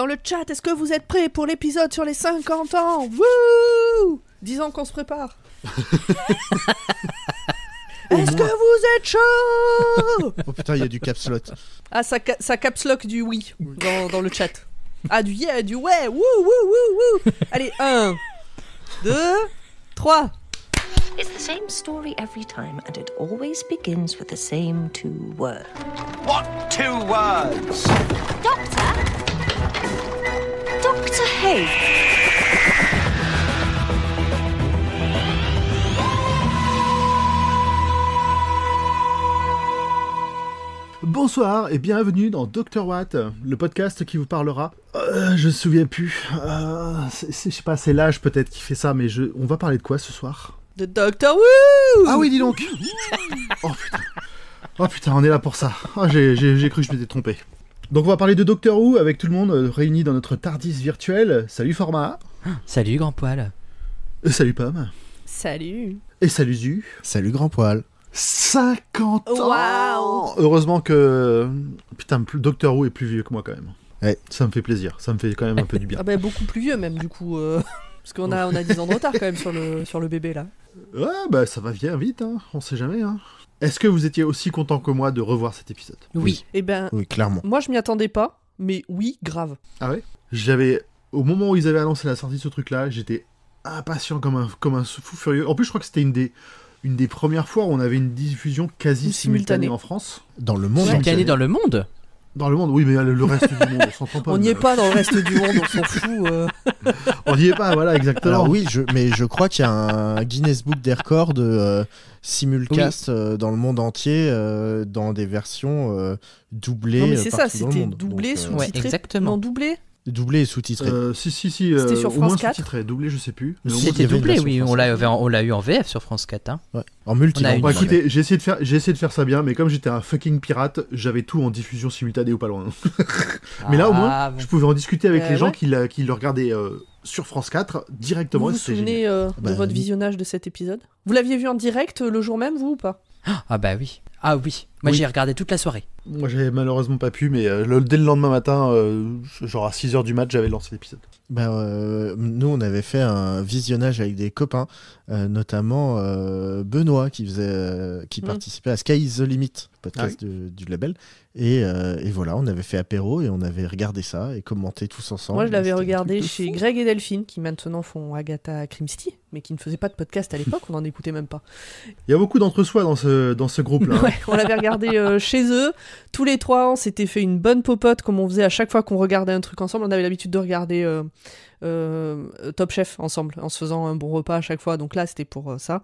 dans le chat, est-ce que vous êtes prêts pour l'épisode sur les 50 ans Wouh 10 ans qu'on se prépare. est-ce que vous êtes chaud Oh putain, il y a du caps lock. Ah, ça, ça caps lock du oui dans, dans le chat. Ah, du yeah, du ouais, wouh, wouh, wouh, wouh. Allez, 1, 2, 3. It's the same story every time, and it always begins with the same two words. What two words? Doctor, Bonsoir et bienvenue dans Dr. Watt, le podcast qui vous parlera. Euh, je ne me souviens plus. Euh, je sais pas, c'est l'âge peut-être qui fait ça, mais je... on va parler de quoi ce soir De Doctor Woo Ah oui, dis donc oh, oh putain on est là pour ça. Oh, j'ai cru que je m'étais trompé. Donc on va parler de Doctor Who avec tout le monde euh, réuni dans notre Tardis virtuel. Salut Format. Salut Grand Poil. Euh, salut Pomme. Salut. Et salut Zu. Salut Grand Poil. 50 ans Heureusement que... Putain, Doctor Who est plus vieux que moi quand même. Ouais. Ça me fait plaisir, ça me fait quand même un peu du bien. Ah bah beaucoup plus vieux même du coup. Euh, parce qu'on a, on a 10 ans de retard quand même sur le, sur le bébé là. Ouais, bah ça va bien vite, hein. on sait jamais. Hein. Est-ce que vous étiez aussi content que moi de revoir cet épisode oui. oui. Eh ben, oui, clairement. Moi, je m'y attendais pas, mais oui, grave. Ah ouais J'avais, au moment où ils avaient annoncé la sortie de ce truc-là, j'étais impatient comme un, comme un fou furieux. En plus, je crois que c'était une des, une des premières fois où on avait une diffusion quasi simultanée, en France. Dans le monde. Simultanée dans le monde dans le monde, oui, mais le reste du monde, on s'entend pas. on n'y est pas dans le reste du monde, on s'en fout. Euh. on n'y est pas, voilà, exactement. Alors oui, je, mais je crois qu'il y a un Guinness Book des records de euh, simulcast euh, dans le monde entier, dans des versions doublées. Non, mais c'est ça, c'était doublé, sous-titré. exactement. Non, doublé Doublé et sous-titré. Euh, si, C'était euh, sur France 4. Doublé, je sais plus. C'était doublé, oui. On l'a, eu en VF sur France 4. Hein. En multi. j'ai essayé, de faire, j'ai essayé de faire ça bien, mais comme j'étais un fucking pirate, j'avais tout en diffusion simultanée ou pas loin. mais là, au moins, ah, je pouvais en discuter avec euh, les gens qui, le regardaient sur France 4 directement. Vous vous souvenez de bah, votre visionnage de cet épisode Vous l'aviez vu en direct le jour même, vous ou pas Ah, bah oui. Ah oui. Moi, j'ai regardé toute la soirée. Moi, j'avais malheureusement pas pu, mais euh, dès le lendemain matin, euh, genre à 6h du match, j'avais lancé l'épisode bah, nous, on avait fait un visionnage avec des copains, euh, notamment euh, Benoît qui faisait, qui mm. participait à Sky is the Limit, podcast ah du, label. Et, et, voilà, on avait fait apéro et on avait regardé ça et commenté tous ensemble. Moi, je l'avais regardé chez Greg et Delphine, qui maintenant font Agatha krimsky mais qui ne faisaient pas de podcast à l'époque, on n'en écoutait même pas. Il y a beaucoup d'entre-soi dans ce, dans ce groupe-là. on l'avait regardé chez eux. Tous les trois, on s'était fait une bonne popote, comme on faisait à chaque fois qu'on regardait un truc ensemble. On avait l'habitude de regarder. Euh, top Chef ensemble, en se faisant un bon repas à chaque fois. Donc là, c'était pour euh, ça.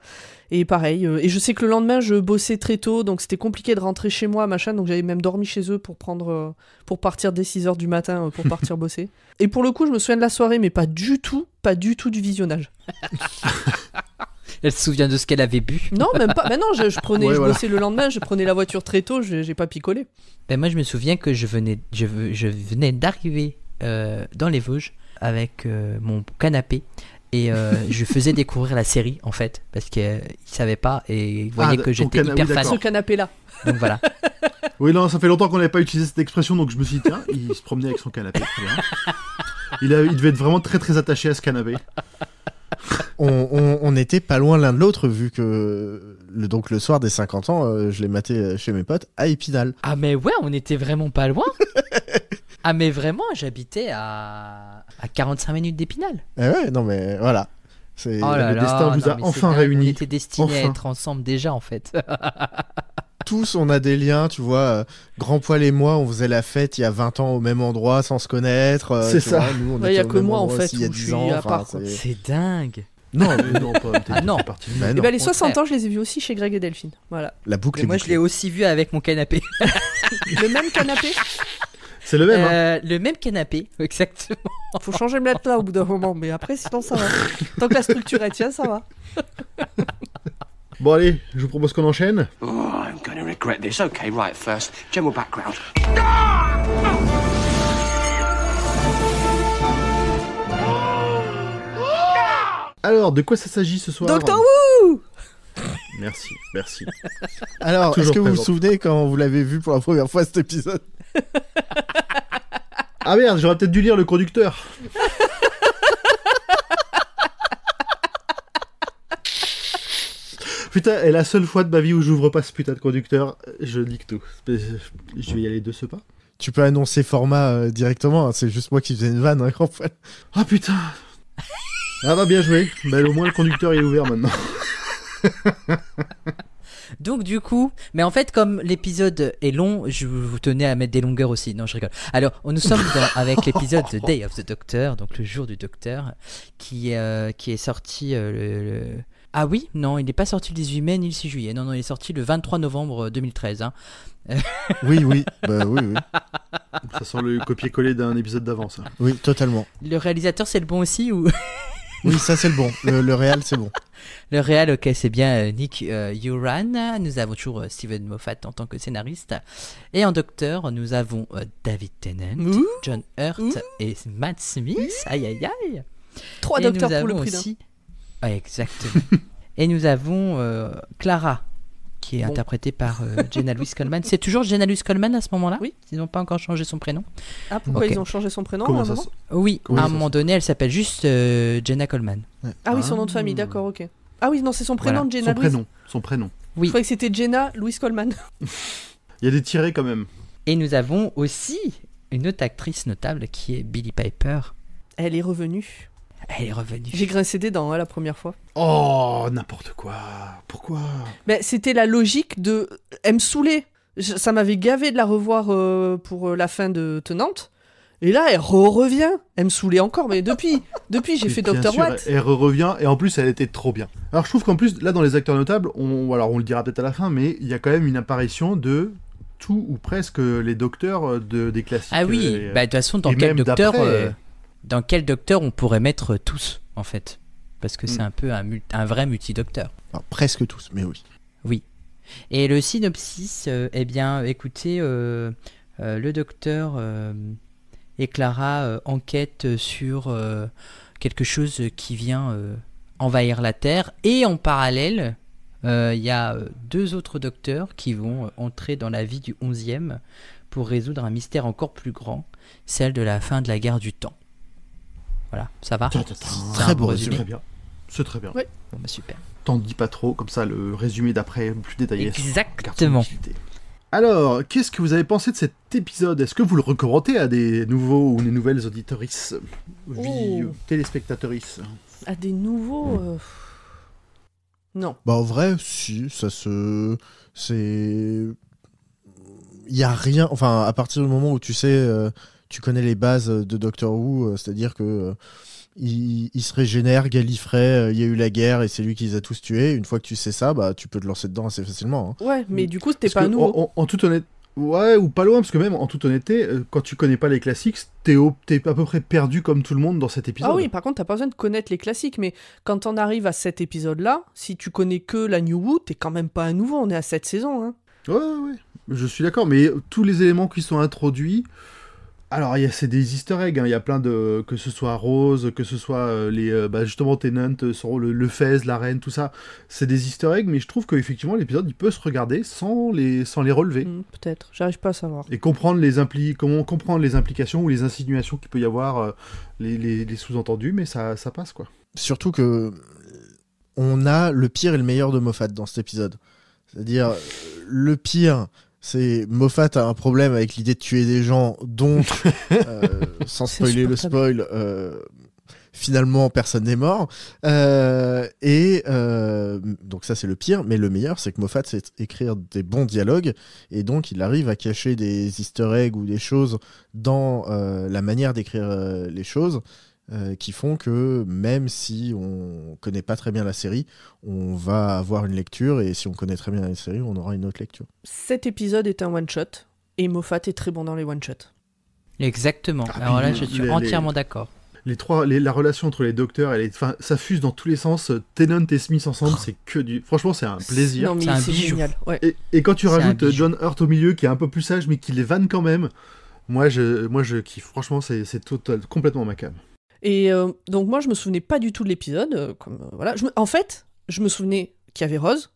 Et pareil. Euh, et je sais que le lendemain, je bossais très tôt, donc c'était compliqué de rentrer chez moi, machin. Donc j'avais même dormi chez eux pour prendre, pour partir dès 6 h du matin, pour partir bosser. Et pour le coup, je me souviens de la soirée, mais pas du tout, pas du tout du visionnage. Elle se souvient de ce qu'elle avait bu. Non, même pas. Mais non, je, prenais, je bossais le lendemain, je prenais la voiture très tôt, j'ai pas picolé. Ben moi, je me souviens que je venais, je, venais d'arriver dans les Vosges avec euh, mon canapé et euh, je faisais découvrir la série en fait parce qu'il euh, ne savait pas et il ah, voyait que j'étais hyper fan. Ce canapé là. Donc voilà. oui non, ça fait longtemps qu'on n'avait pas utilisé cette expression donc je me suis dit tiens, il se promenait avec son canapé. Il, devait être vraiment très très attaché à ce canapé. on, n'était on était pas loin l'un de l'autre vu que donc le soir des 50 ans, euh, je l'ai maté euh, chez mes potes à Épinal. Ah mais ouais, on était vraiment pas loin. ah mais vraiment, j'habitais à... à 45 minutes d'Épinal. Eh ouais, non mais voilà. Oh le destin vous a enfin réunis. On était destinés à être ensemble déjà en fait. tous, on a des liens, tu vois. Euh, Grand Poil et moi, on faisait la fête il y a 20 ans au même endroit sans se connaître. c'est ça. Il n'y a que moi, en fait, à part. C'est dingue. Non, mais non, pas ah non. Et bah, eh ben, les 60 ans, je les ai vus aussi chez Greg et Delphine. Voilà. La boucle. Et moi, je l'ai aussi vu avec mon canapé. le même canapé. C'est le même. Hein. Euh, Le même canapé, exactement. Faut changer le matelas au bout d'un moment, mais après, sinon ça va. Tant que la structure est tiens, ça va. Bon allez, je vous propose qu'on enchaîne. Oh, I'm gonna regret this. Okay, right, first, general background. Ah Alors, de quoi ça s'agit ce soir Docteur Who Merci, merci. Alors, est-ce que vous vous souvenez quand vous l'avez vu pour la première fois cet épisode Ah merde, j'aurais peut-être dû lire le conducteur. Putain, et la seule fois de ma vie où j'ouvre pas ce putain de conducteur, je nique tout. Je vais y aller de ce pas. Tu peux annoncer format euh, directement, hein, c'est juste moi qui faisais une vanne, hein, Ah putain ah va bah, bien joué. mais bah, au moins le conducteur est ouvert maintenant. Donc du coup, mais en fait comme l'épisode est long, je vous tenais à mettre des longueurs aussi. Non, je rigole. Alors, nous sommes avec l'épisode The Day of the Doctor, donc le jour du Docteur, qui, euh, qui est sorti euh, le, Ah oui, non, il n'est pas sorti le 18 mai ni le 6 juillet. Non, non, il est sorti le 23 novembre 2013. Euh, hein. oui, oui, bah, oui, oui. Ça sent le copier-coller d'un épisode d'avant, hein. Oui, totalement. Le réalisateur, c'est le bon aussi ou oui, ça c'est le bon. Le, le c'est bon. Le Real, ok, c'est bien euh, Nick Uran. Euh, nous avons toujours euh, Steven Moffat en tant que scénariste. Et en docteur, nous avons David Tennant, John Hurt et Matt Smith. Aïe, aïe, aïe. Trois docteurs pour le prix aussi... exactement. et nous avons Clara qui est interprétée par euh, Jenna Louise Coleman. C'est toujours Jenna Louise Coleman à ce moment-là Oui. Ils n'ont pas encore changé son prénom. Ah, pourquoi ils ont changé son prénom à un moment Oui, à un moment donné, elle s'appelle juste euh, Jenna Coleman. Ah oui, ah. son nom de famille, d'accord, ok. Ah oui, non, c'est son prénom Jenna son Prénom, son prénom. Oui. Je que c'était Jenna Louise Coleman. Il y a des tirés quand même. Et nous avons aussi une autre actrice notable qui est Billie Piper. Elle est revenue. Elle est revenue. J'ai grincé des dents hein, la première fois. Oh, n'importe quoi. Pourquoi Mais ben, C'était la logique de. Elle me saoulait. Ça m'avait gavé de la revoir euh, pour euh, la fin de Tenante. Et là, elle revient. Elle me saoulait encore, mais depuis, depuis j'ai fait Docteur Dr. Elle revient et en plus elle était trop bien. Alors je trouve qu'en plus là dans les acteurs notables, on, alors on le dira peut-être à la fin, mais il y a quand même une apparition de tout ou presque les docteurs euh, de, des classiques. Ah oui, bah, de toute façon, dans quel docteur dans quel docteur on pourrait mettre tous, en fait. Parce que c'est hmm. un peu un, un vrai multi-docteur. presque tous, mais oui. Oui. Et le synopsis, euh, eh bien, écoutez, euh, euh, le docteur et Clara enquêtent sur quelque chose qui vient envahir la Terre. Et en parallèle, il y a deux autres docteurs qui vont entrer dans la vie du 11e pour résoudre un mystère encore plus grand, celle de la fin de la guerre du temps. Voilà, ça va. Très beau résumé. C'est très bien. Oui. Bah, super. T'en dis pas trop, comme ça le résumé d'après plus détaillé. Exactement. Alors, qu'est-ce que vous avez pensé de cet épisode Est-ce que vous le recommandez à des nouveaux ou des nouvelles auditorices, Ou oh. À des nouveaux euh, Non. Bah en vrai, si, ça se, c'est, il y a rien. Enfin, à partir du moment où tu sais. Euh, tu connais les bases de Doctor Who, euh, c'est-à-dire que euh, il, se régénère, Gallifrey, euh, il y a eu la guerre et c'est lui qui les a tous tués. Une fois que tu sais ça, bah tu peux te lancer dedans assez facilement. Hein. Ouais, mais mm. du coup, c'était pas nous. En, toute honnêteté, ouais, ou pas loin, parce que même en toute honnêteté, quand tu connais pas les classiques, t'es, à peu près perdu comme tout le monde dans cet épisode. Ah oui, par contre, t'as pas besoin de connaître les classiques, mais quand on arrive à cet épisode-là, si tu connais que la New Who, t'es quand même pas à nouveau, on est à cette saison. Hein. Ouais, ouais, je suis d'accord, mais tous les éléments qui sont introduits. Alors, c'est des easter eggs, hein. il y a plein de. Que ce soit Rose, que ce soit euh, les. Euh, bah, justement, Tenant, euh, le, le la Reine, tout ça. C'est des easter eggs, mais je trouve qu'effectivement, l'épisode, il peut se regarder sans les, sans les relever. Hmm, peut-être, j'arrive pas à savoir. Et comprendre les, comment comprendre les implications ou les insinuations qu'il peut y avoir, les, sous-entendus, mais ça, ça passe, quoi. Surtout que. On a le pire et le meilleur de Moffat dans cet épisode. C'est-à-dire, le pire, c'est Moffat a un problème avec l'idée de tuer des gens, donc euh, sans spoiler le spoil, euh, finalement personne n'est mort. Euh, et donc ça c'est le pire, mais le meilleur c'est que Moffat sait écrire des bons dialogues et donc il arrive à cacher des Easter eggs ou des choses dans la manière d'écrire les choses euh, qui font que même si on connaît pas très bien la série, on va avoir une lecture et si on connaît très bien la série, on aura une autre lecture. Cet épisode est un one-shot et Moffat est très bon dans les one-shots. Exactement. Ah, Alors là, je suis entièrement d'accord. Les trois, la relation entre les docteurs elle, ça fuse dans tous les sens. Tennant et Smith ensemble, oh. c'est que du. Franchement, c'est un plaisir. c'est génial. Et, quand tu rajoutes John Hurt au milieu, qui est un peu plus sage, mais qui les vanne quand même, moi, je, moi, je kiffe. Franchement, c'est complètement ma cam. Et euh, donc moi, je me souvenais pas du tout de l'épisode. Euh, comme euh, voilà, en fait, je me souvenais qu'il y avait Rose.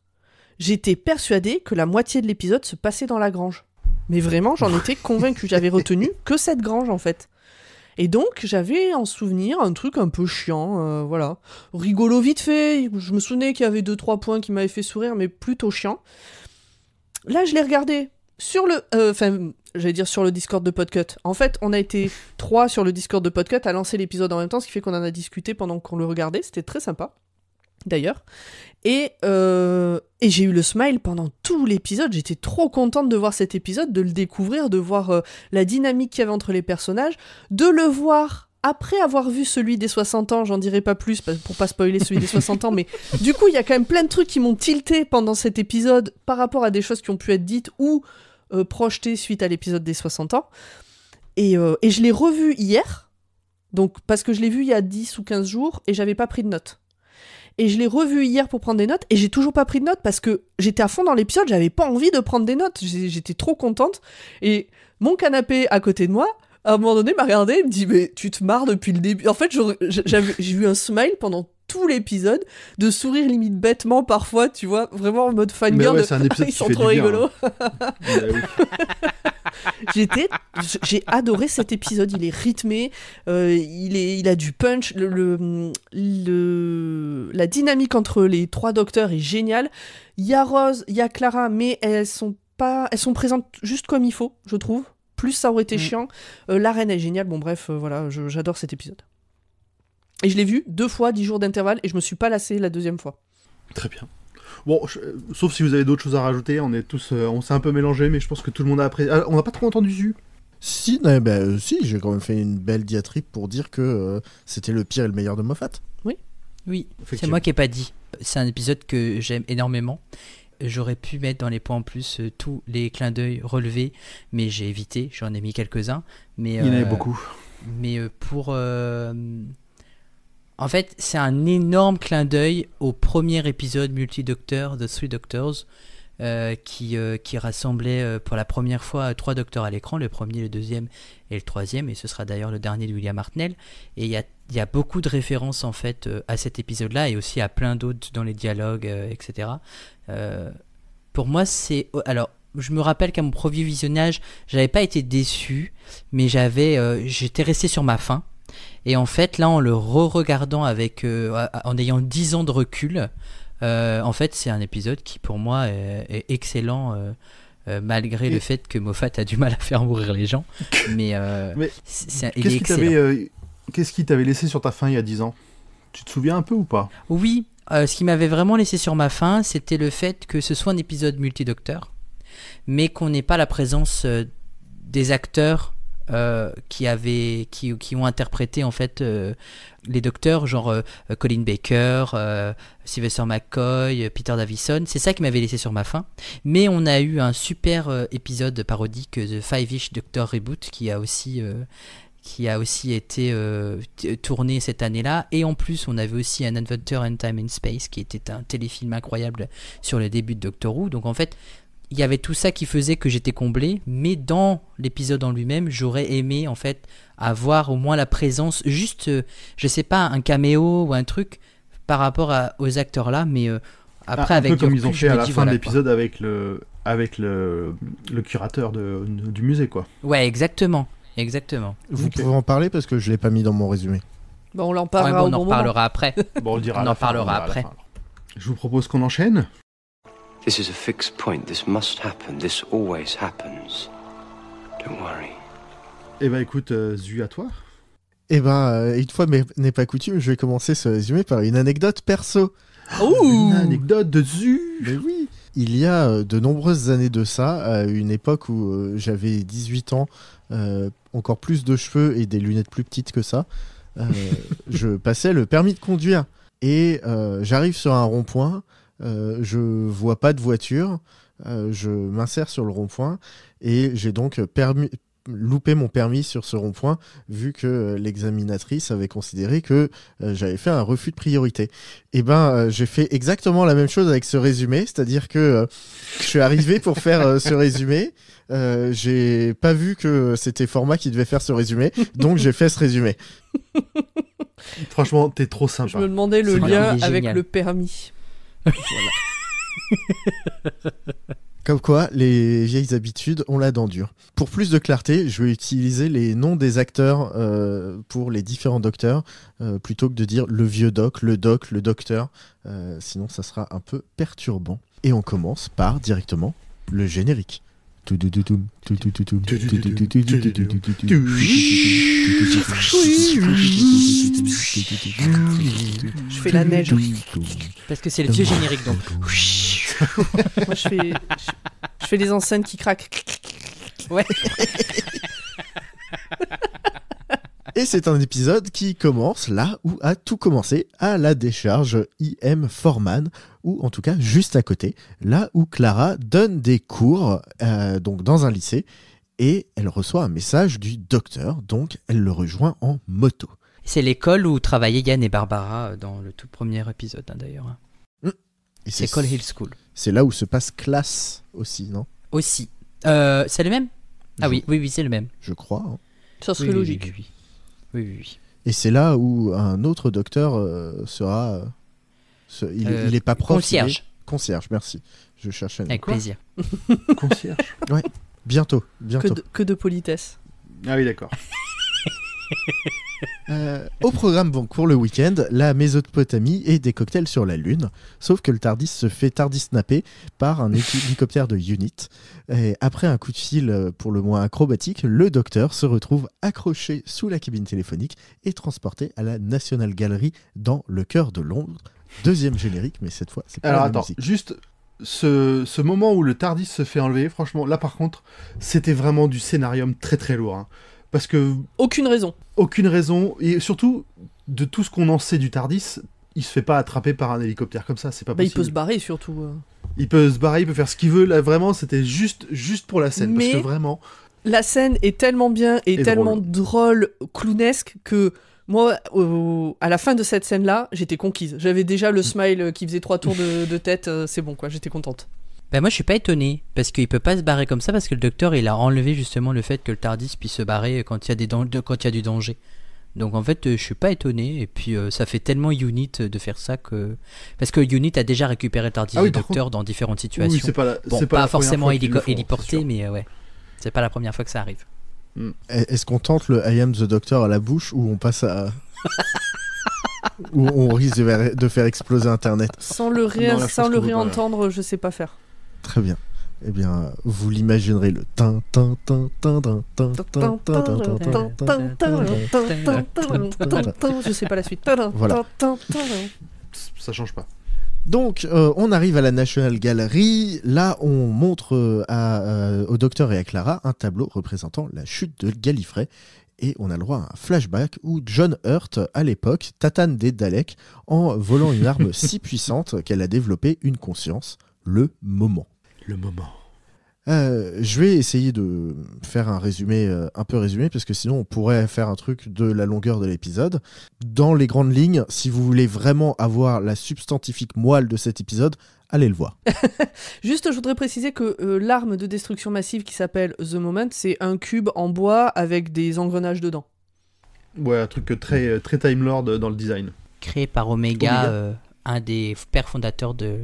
J'étais persuadée que la moitié de l'épisode se passait dans la grange. Mais vraiment, j'en étais convaincue. J'avais retenu que cette grange en fait. Et donc j'avais en souvenir un truc un peu chiant, voilà, rigolo vite fait. Je me souvenais qu'il y avait deux trois points qui m'avaient fait sourire, mais plutôt chiant. Là, je l'ai regardé sur le, enfin j'allais dire sur le Discord de Podcut. En fait, on a été trois sur le Discord de Podcut à lancer l'épisode en même temps, ce qui fait qu'on en a discuté pendant qu'on le regardait. C'était très sympa, d'ailleurs. Et, euh, j'ai eu le smile pendant tout l'épisode. J'étais trop contente de voir cet épisode, de le découvrir, de voir euh, la dynamique qu'il y avait entre les personnages, de le voir après avoir vu celui des 60 ans, j'en dirai pas plus pour pas spoiler celui des 60 ans, mais du coup, il y a quand même plein de trucs qui m'ont tilté pendant cet épisode par rapport à des choses qui ont pu être dites ou euh, projeté suite à l'épisode des 60 ans. Et, euh, et je l'ai revu hier, donc parce que je l'ai vu il y a 10 ou 15 jours et j'avais pas pris de notes. Et je l'ai revu hier pour prendre des notes et j'ai toujours pas pris de notes parce que j'étais à fond dans l'épisode, j'avais pas envie de prendre des notes, j'étais trop contente. Et mon canapé à côté de moi, à un moment donné, m'a regardé et me dit Mais tu te marres depuis le début. En fait, j'ai vu un smile pendant tout l'épisode, de sourire limite bêtement parfois, tu vois, vraiment en mode fan Ouais, ils sont trop rigolos. J'étais, j'ai adoré cet épisode. Il est rythmé, euh, il est, il a du punch. Le, le, la dynamique entre les trois docteurs est géniale. Il y a Rose, il y a Clara, mais elles sont pas, elles sont présentes juste comme il faut, je trouve. Plus ça aurait été mm. chiant. Euh, la reine est géniale. Bon bref, euh, voilà, j'adore cet épisode. Et je l'ai vu deux fois, dix jours d'intervalle, et je me suis pas lassé la deuxième fois. Très bien. Bon, euh, sauf si vous avez d'autres choses à rajouter, on est tous, euh, on s'est un peu mélangé, mais je pense que tout le monde a apprécié. Ah, on n'a pas trop entendu Zu. Si, eh ben, euh, si, j'ai quand même fait une belle diatribe pour dire que c'était le pire et le meilleur de Moffat. Oui, oui. C'est moi qui ai pas dit. C'est un épisode que j'aime énormément. J'aurais pu mettre dans les points en plus tous les clins d'œil relevés, mais j'ai évité. J'en ai mis quelques-uns. Mais il y en avait beaucoup. Mais pour en fait, c'est un énorme clin d'œil au premier épisode multi-docteur de Three Doctors, euh, qui, euh, qui, rassemblait euh, pour la première fois trois docteurs à l'écran, le premier, le deuxième et le troisième, et ce sera d'ailleurs le dernier de William Hartnell. Et il y a, beaucoup de références en fait à cet épisode-là et aussi à plein d'autres dans les dialogues, etc. pour moi, c'est. Oh, alors, je me rappelle qu'à mon premier visionnage, j'avais pas été déçu, mais j'avais, j'étais resté sur ma faim. Et en fait, là, en le re-regardant avec, euh, en ayant 10 ans de recul, euh, en fait, c'est un épisode qui, pour moi, est, excellent. Euh, malgré le fait que Moffat a du mal à faire mourir les gens, mais, Qu'est-ce qui t'avait laissé sur ta fin il y a 10 ans Tu te souviens un peu ou pas Oui, ce qui m'avait vraiment laissé sur ma fin, c'était le fait que ce soit un épisode multi-docteur, mais qu'on n'ait pas la présence des acteurs euh, qui, avaient, qui, qui, ont interprété en fait euh, les docteurs, genre euh, Colin Baker, Sylvester McCoy, Peter Davison. C'est ça qui m'avait laissé sur ma faim. Mais on a eu un super épisode parodique The Five-ish Doctor Reboot qui a aussi qui a aussi été tourné cette année-là. Et en plus, on avait aussi An Adventure in Time and Space, qui était un téléfilm incroyable sur le début de Doctor Who. Donc en fait, il y avait tout ça qui faisait que j'étais comblé, mais dans l'épisode en lui-même, j'aurais aimé en fait avoir au moins la présence, juste, euh, je sais pas, un caméo ou un truc par rapport aux acteurs là, mais euh, après avec peu comme ils ont fait à la fin de l'épisode avec le avec le, le curateur de, du musée quoi. Ouais, exactement, exactement. Vous pouvez en parler parce que je l'ai pas mis dans mon résumé. Bon, on en parlera, on en après. Bon, on, on en parlera après. Je vous propose qu'on enchaîne. This is a fixed point. This must happen. This always happens. Don't worry. Eh ben écoute, euh, Zu à toi. Eh ben, euh, une fois n'est pas coutume, je vais commencer ce résumé par une anecdote perso. Ah, une anecdote de Zu Mais oui Il y a euh, de nombreuses années de ça, à une époque où j'avais 18 ans, encore plus de cheveux et des lunettes plus petites que ça, je passais le permis de conduire. Et j'arrive sur un rond-point, euh, je vois pas de voiture, euh, je m'insère sur le rond-point et j'ai donc loupé mon permis sur ce rond-point vu que l'examinatrice avait considéré que euh, j'avais fait un refus de priorité. Et eh ben j'ai fait exactement la même chose avec ce résumé, c'est-à-dire que je suis arrivé pour faire ce résumé, j'ai pas vu que c'était format qui devait faire ce résumé, donc j'ai fait ce résumé. Franchement, t'es trop sympa. Je me demandais le lien avec le permis. Comme quoi, les vieilles habitudes, ont la dent dure. Pour plus de clarté, je vais utiliser les noms des acteurs euh, pour les différents docteurs, euh, plutôt que de dire le vieux doc, le doc, le docteur. Euh, sinon, ça sera un peu perturbant. Et on commence par directement le générique. Je fais la neige. Parce que c'est le vieux générique donc. Moi je fais, je fais des enceintes qui craquent. Ouais. Et c'est un épisode qui commence là où a tout commencé, à la décharge IM Forman, ou en tout cas juste à côté, là où Clara donne des cours euh, donc dans un lycée et elle reçoit un message du docteur, donc elle le rejoint en moto. C'est l'école où travaillaient Yann et Barbara euh, dans le tout premier épisode hein, d'ailleurs. Hein. Mmh. C'est Hill School. C'est là où se passe classe aussi, non Aussi. Euh, c'est le même Ah oui, oui, oui, c'est le même. Je crois. Hein. Ça serait logique. oui. oui, oui. Et c'est là où un autre docteur sera il, n'est euh, pas Concierge. Concierge, merci. Je cherche un Avec plaisir. concierge Ouais, bientôt. bientôt. Que, de, politesse. Ah oui, d'accord. Euh, au programme pour le week-end, la Mésopotamie et des cocktails sur la Lune. Sauf que le Tardis se fait tardisnapper par un hélicoptère de Unit. Et après un coup de fil euh, pour le moins acrobatique, le docteur se retrouve accroché sous la cabine téléphonique et transporté à la National Gallery dans le cœur de Londres Deuxième générique, mais cette fois, c'est pas Alors la attends, juste ce, moment où le Tardis se fait enlever, franchement, là par contre, c'était vraiment du scénarium très très lourd. Hein. parce que. Aucune raison. Aucune raison. Et surtout, de tout ce qu'on en sait du Tardis, il se fait pas attraper par un hélicoptère comme ça, c'est pas possible. Bah, il peut se barrer surtout. Euh. Il peut se barrer, il peut faire ce qu'il veut. Là, vraiment, c'était juste, juste pour la scène. Mais parce que vraiment. La scène est tellement bien et, tellement drôle. clownesque, que moi, à la fin de cette scène-là, j'étais conquise. J'avais déjà le mm. smile qui faisait trois tours de, tête. Euh, c'est bon, quoi. J'étais contente. Ben moi je suis pas étonné parce qu'il peut pas se barrer comme ça parce que le docteur il a enlevé justement le fait que le Tardis puisse se barrer quand il y a des quand il y a du danger. Donc en fait euh, je suis pas étonné et puis euh, ça fait tellement Unit de faire ça que parce que Unit a déjà récupéré le Tardis du ah docteur dans différentes situations. Oui, c'est pas bon, pas, forcément héliporté mais ouais, ouais. C'est pas la première fois que ça arrive. Est-ce qu'on tente le I am the doctor à la bouche ou on passe à. ou on risque de faire exploser Internet Sans le, ré... sans le réentendre, je sais pas faire. Très bien. Eh bien, vous l'imaginerez le tin tin Je sais pas la suite. Ça change pas. Donc, euh, on arrive à la National Gallery. Là, on montre euh, euh, au docteur et à Clara un tableau représentant la chute de Gallifrey. Et on a le droit à un flashback où John Hurt, à l'époque, tatane des Daleks en volant une arme si puissante qu'elle a développé une conscience, le moment. Le moment. Euh, je vais essayer de faire un résumé, euh, un peu résumé, parce que sinon on pourrait faire un truc de la longueur de l'épisode. Dans les grandes lignes, si vous voulez vraiment avoir la substantifique moelle de cet épisode, allez le voir. Juste, je voudrais préciser que euh, l'arme de destruction massive qui s'appelle The Moment, c'est un cube en bois avec des engrenages dedans. Ouais, un truc très, très Time Lord dans le design. Créé par Omega. un des pères fondateurs de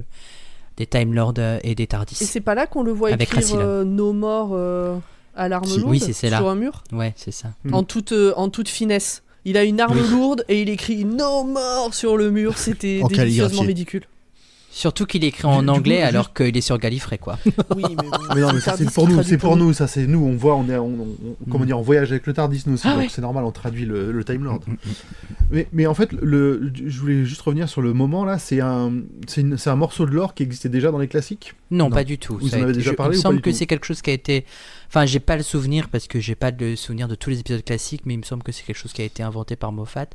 des Time Lords euh, et des Tardis. Et c'est pas là qu'on le voit écrire euh, No nos morts euh, à l'arme lourde sur un mur Ouais, c'est ça. Mm. En, toute, en toute finesse. Il a une arme lourde et il écrit No more sur le mur. C'était délicieusement ridicule. Surtout qu'il écrit en anglais alors qu'il est sur Gallifrey, quoi. Oui, mais, c'est pour nous, c'est pour nous, ça c'est nous, on voit, on est, on, comment mm. dire, voyage avec le Tardis ah c'est normal, on traduit le, le Time Lord. Mm, mm, mais, en fait, le, je voulais juste revenir sur le moment là, c'est un, c'est un morceau de lore qui existait déjà dans les classiques. Non, pas du tout. Vous en avez déjà parlé. Je, il me semble que c'est quelque chose qui a été Enfin, j'ai pas le souvenir parce que j'ai pas le souvenir de tous les épisodes classiques, mais il me semble que c'est quelque chose qui a été inventé par Moffat.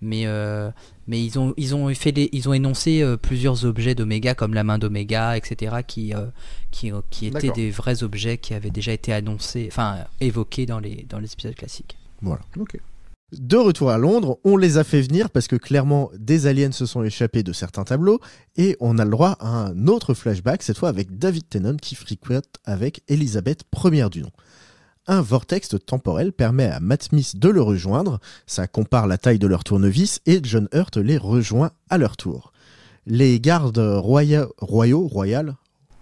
Mais, euh, mais ils, ont, ils, ont fait ils ont énoncé euh, plusieurs objets d'Oméga, comme la main d'Oméga, etc., qui, euh, qui, qui étaient des vrais objets qui avaient déjà été annoncés, enfin évoqués dans les, dans les épisodes classiques. Voilà. Ok. De retour à Londres, on les a fait venir parce que clairement des aliens se sont échappés de certains tableaux et on a le droit à un autre flashback, cette fois avec David Tennant qui fréquente avec Elisabeth I du nom. Un vortex temporel permet à Matt Smith de le rejoindre, ça compare la taille de leur tournevis et John Hurt les rejoint à leur tour. Les gardes royaux, royales,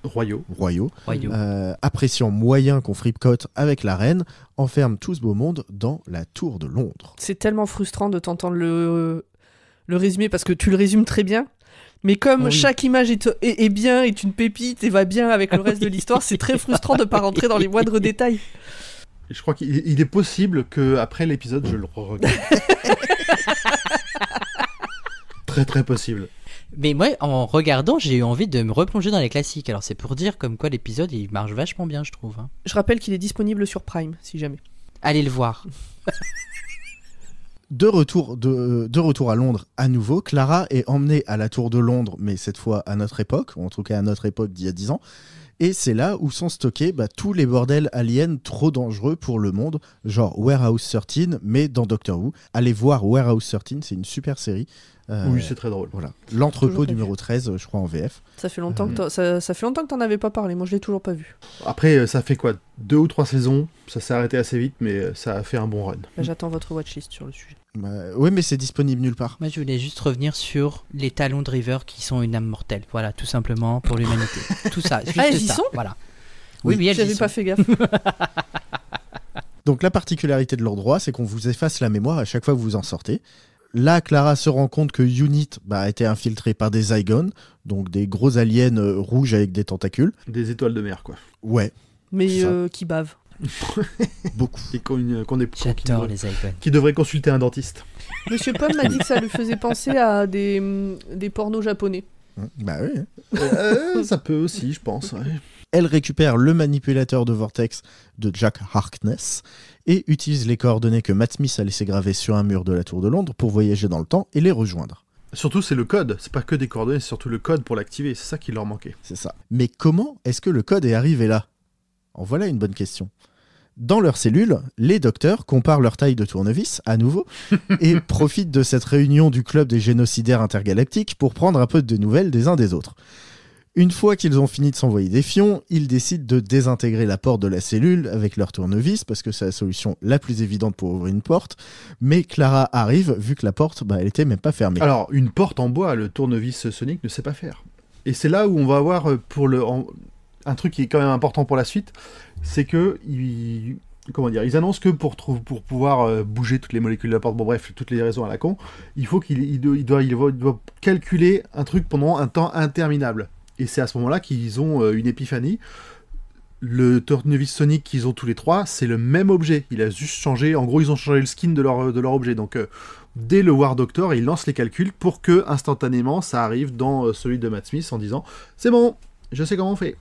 royaux, royaux, euh, appréciant moyen qu'on fripcote avec la reine, enferme tout ce beau monde dans la tour de Londres. C'est tellement frustrant de t'entendre le, le résumer parce que tu le résumes très bien. Mais comme ah chaque image est, est, bien, est une pépite et va bien avec le ah reste de l'histoire, c'est très frustrant de ne pas rentrer dans les moindres détails. Je crois qu'il est possible que après l'épisode, je le re regarde. très très possible. Mais moi, en regardant, j'ai eu envie de me replonger dans les classiques. Alors c'est pour dire comme quoi l'épisode, il marche vachement bien, je trouve. Hein. Je rappelle qu'il est disponible sur Prime, si jamais. Allez le voir. De retour, de, euh, de retour à Londres à nouveau, Clara est emmenée à la Tour de Londres, mais cette fois à notre époque, en tout cas à notre époque d'il y a 10 ans, et c'est là où sont stockés bah, tous les bordels aliens trop dangereux pour le monde, genre Warehouse 13, mais dans Doctor Who. Allez voir Warehouse 13, c'est une super série. Euh, oui, c'est très drôle. Voilà. L'entrepôt numéro 13, je crois, en VF. Ça fait longtemps euh, que ça, fait longtemps que t'en avais pas parlé, moi je l'ai toujours pas vu. Après, euh, ça fait quoi Deux ou trois saisons Ça s'est arrêté assez vite, mais ça a fait un bon run. Bah, j'attends votre watchlist sur le sujet. Bah, oui, mais c'est disponible nulle part. Moi, je voulais juste revenir sur les talons de River qui sont une âme mortelle. Voilà, tout simplement pour l'humanité. tout ça. Juste ah, y sont Voilà. Oui, mais J'avais pas fait gaffe. Donc, la particularité de leur droit, c'est qu'on vous efface la mémoire à chaque fois que vous en sortez. Là, Clara se rend compte que Unit bah, a été infiltré par des Zygon donc des gros aliens euh, rouges avec des tentacules. Des étoiles de mer, quoi. Ouais. Mais euh, qui bavent. Beaucoup. Et qu'on euh, est J'adore les Qui devrait consulter un dentiste. Monsieur Pomme m'a dit que ça lui faisait penser à des, mm, pornos japonais. Mmh, bah oui. Euh, euh, ça peut aussi, je pense. Elle récupère le manipulateur de vortex de Jack Harkness et utilise les coordonnées que Matt Smith a laissé graver sur un mur de la Tour de Londres pour voyager dans le temps et les rejoindre. Surtout, c'est le code. C'est pas que des coordonnées, c'est surtout le code pour l'activer. C'est ça qui leur manquait. C'est ça. Mais comment est-ce que le code est arrivé là En voilà une bonne question dans leur cellule, les docteurs comparent leur taille de tournevis, à nouveau, et profitent de cette réunion du club des génocidaires intergalactiques pour prendre un peu de nouvelles des uns des autres. Une fois qu'ils ont fini de s'envoyer des fions, ils décident de désintégrer la porte de la cellule avec leur tournevis, parce que c'est la solution la plus évidente pour ouvrir une porte. Mais Clara arrive, vu que la porte, bah, elle était même pas fermée. Alors, une porte en bois, le tournevis Sonic ne sait pas faire. Et c'est là où on va avoir, euh, pour le, un truc qui est quand même important pour la suite, c'est que comment dire, ils annoncent que pour, pour pouvoir euh, bouger toutes les molécules de la porte, bon bref, toutes les raisons à la con, il faut qu'il il doit, il calculer un truc pendant un temps interminable. Et c'est à ce moment-là qu'ils ont euh, une épiphanie. Le tournevis Sonic qu'ils ont tous les trois, c'est le même objet. Il a juste changé. En gros, ils ont changé le skin de leur, objet. Donc, euh, dès le War Doctor, ils lancent les calculs pour que instantanément ça arrive dans celui de Matt Smith en disant C'est bon, je sais comment on fait.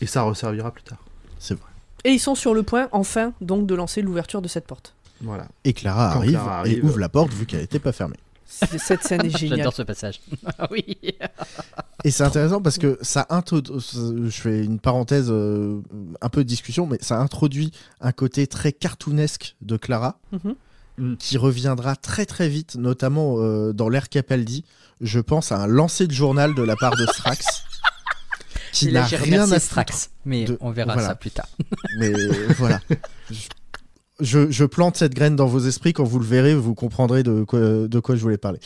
Et ça resservira plus tard. C'est vrai. Et ils sont sur le point, enfin, donc, de lancer l'ouverture de cette porte. Voilà. Et Clara, arrive, et ouvre la porte vu qu'elle n'était pas fermée. Cette scène est géniale. J'adore ce passage. Ah oui. Et c'est intéressant parce que ça introduit, je fais une parenthèse euh, un peu de discussion, mais ça introduit un côté très cartoonesque de Clara. Mhm. Mm. qui reviendra très très vite, notamment euh, dans l'ère Capaldi. Je pense à un lancer de journal de la part de Strax. qui n'a rien à Strax, mais on verra ça plus tard. Mais euh, voilà. Je, plante cette graine dans vos esprits. Quand vous le verrez, vous comprendrez de quoi, je voulais parler.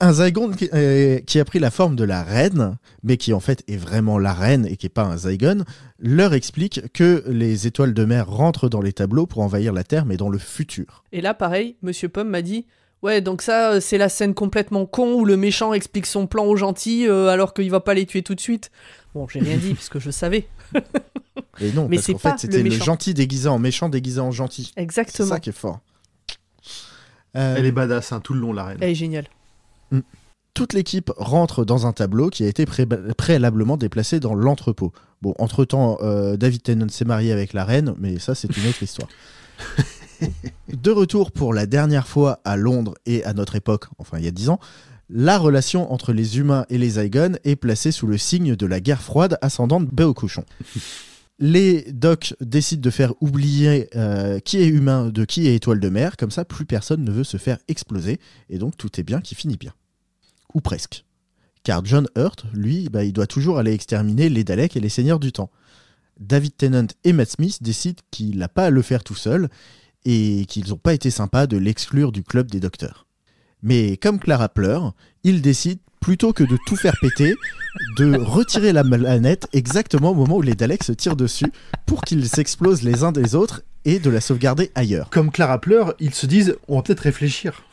Un Zygon euh, qui, a pris la forme de la reine, mais qui en fait est vraiment la reine et qui n'est pas un Zygon, leur explique que les étoiles de mer rentrent dans les tableaux pour envahir la Terre, mais dans le futur. Et là, pareil, Monsieur Pomme m'a dit Ouais, donc ça, euh, c'est la scène complètement con où le méchant explique son plan au gentil euh, alors qu'il va pas les tuer tout de suite. Bon, j'ai rien dit puisque je savais. Mais non, parce qu'en fait, c'était le, gentil déguisé en méchant déguisé en gentil. Exactement. C'est ça qui est fort. Elle euh, est badass hein, tout le long, la reine. Elle est géniale. Mm. Toute l'équipe rentre dans un tableau qui a été préalablement déplacé dans l'entrepôt. Bon, entre-temps, David Tennant s'est marié avec la reine, mais ça, c'est une autre histoire. de retour pour la dernière fois à Londres et à notre époque, enfin il y a dix ans, la relation entre les humains et les Aigon est placée sous le signe de la guerre froide ascendante baie au cochon Les docs décident de faire oublier euh, qui est humain de qui est étoile de mer, comme ça plus personne ne veut se faire exploser, et donc tout est bien qui finit bien. Ou presque. Car John Hurt, lui, bah, il doit toujours aller exterminer les Daleks et les seigneurs du temps. David Tennant et Matt Smith décident qu'il n'a pas à le faire tout seul, et qu'ils n'ont pas été sympas de l'exclure du club des docteurs. Mais comme Clara pleure, ils décident, plutôt que de tout faire péter, de retirer la manette exactement au moment où les Daleks se tirent dessus pour qu'ils s'explosent les uns des autres et de la sauvegarder ailleurs. Comme Clara pleure, ils se disent on va peut-être réfléchir.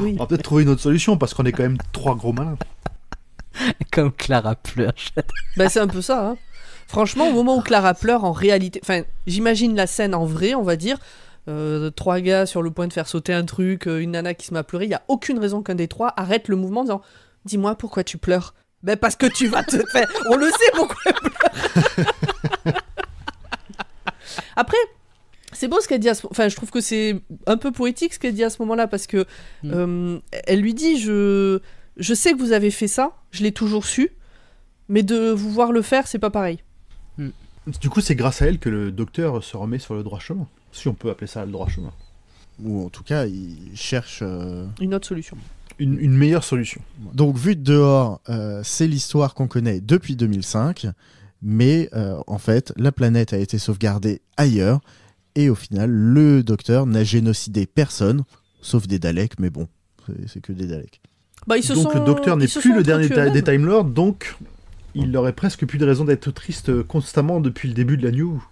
On va peut-être trouver une autre solution parce qu'on est quand même trois gros malins. Comme Clara pleure. bah c'est un peu ça. Hein. Franchement, au moment où Clara pleure, en réalité, enfin, j'imagine la scène en vrai, on va dire. Euh, trois gars sur le point de faire sauter un truc, euh, une nana qui se met à pleurer. Il y a aucune raison qu'un des trois arrête le mouvement en disant Dis-moi pourquoi tu pleures. Ben parce que tu vas te faire. On le sait pourquoi elle pleure. Après, c'est beau ce qu'elle dit à ce... Enfin, je trouve que c'est un peu poétique ce qu'elle dit à ce moment-là parce que mm. euh, elle lui dit je... je sais que vous avez fait ça, je l'ai toujours su, mais de vous voir le faire, c'est pas pareil. Du coup, c'est grâce à elle que le docteur se remet sur le droit chemin, si on peut appeler ça le droit chemin. Ou en tout cas, il cherche... Euh, une autre solution. Une, meilleure solution. Donc, vu de dehors, euh, c'est l'histoire qu'on connaît depuis 2005, mais euh, en fait, la planète a été sauvegardée ailleurs, et au final, le docteur n'a génocidé personne, sauf des Daleks, mais bon, c'est- que des Daleks. Bah, donc le docteur n'est plus le dernier des Time Lords, donc il n'aurait presque plus de raison d'être triste euh, constamment depuis le début de la new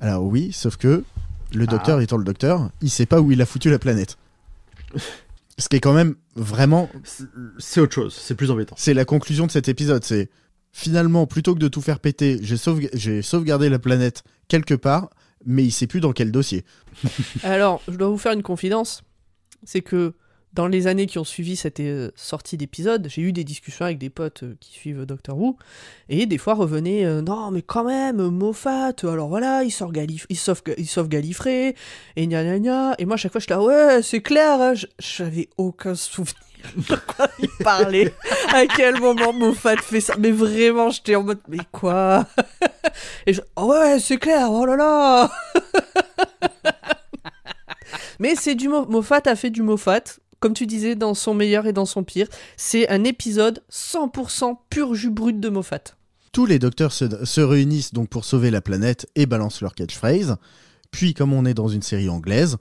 Alors oui, sauf que le ah. docteur étant le docteur, il sait pas où il a foutu la planète. Ce qui est quand même vraiment... C'est autre chose, c'est plus embêtant. C'est la conclusion de cet épisode, c'est finalement, plutôt que de tout faire péter, j'ai sauvegardé la planète quelque part, mais il sait plus dans quel dossier. Alors, je dois vous faire une confidence, c'est que dans les années qui ont suivi cette euh, sortie d'épisode, j'ai eu des discussions avec des potes euh, qui suivent Doctor Who, et des fois revenaient euh, Non, mais quand même, Moffat, alors voilà, il sort Galif il sauve, il sauf Gallifrey, et gna gna gna. Et moi, à chaque fois, je suis là Ouais, c'est clair, hein, Je j'avais aucun souvenir de quoi il parlait, à quel moment Moffat fait ça. Mais vraiment, j'étais en mode Mais quoi Et je oh Ouais, c'est clair, oh là là Mais c'est du Moffat a fait du Moffat comme tu disais, dans son meilleur et dans son pire. C'est un épisode 100% pur jus brut de Moffat. Tous les docteurs se, réunissent donc pour sauver la planète et balancent leur catchphrase. Puis, comme on est dans une série anglaise,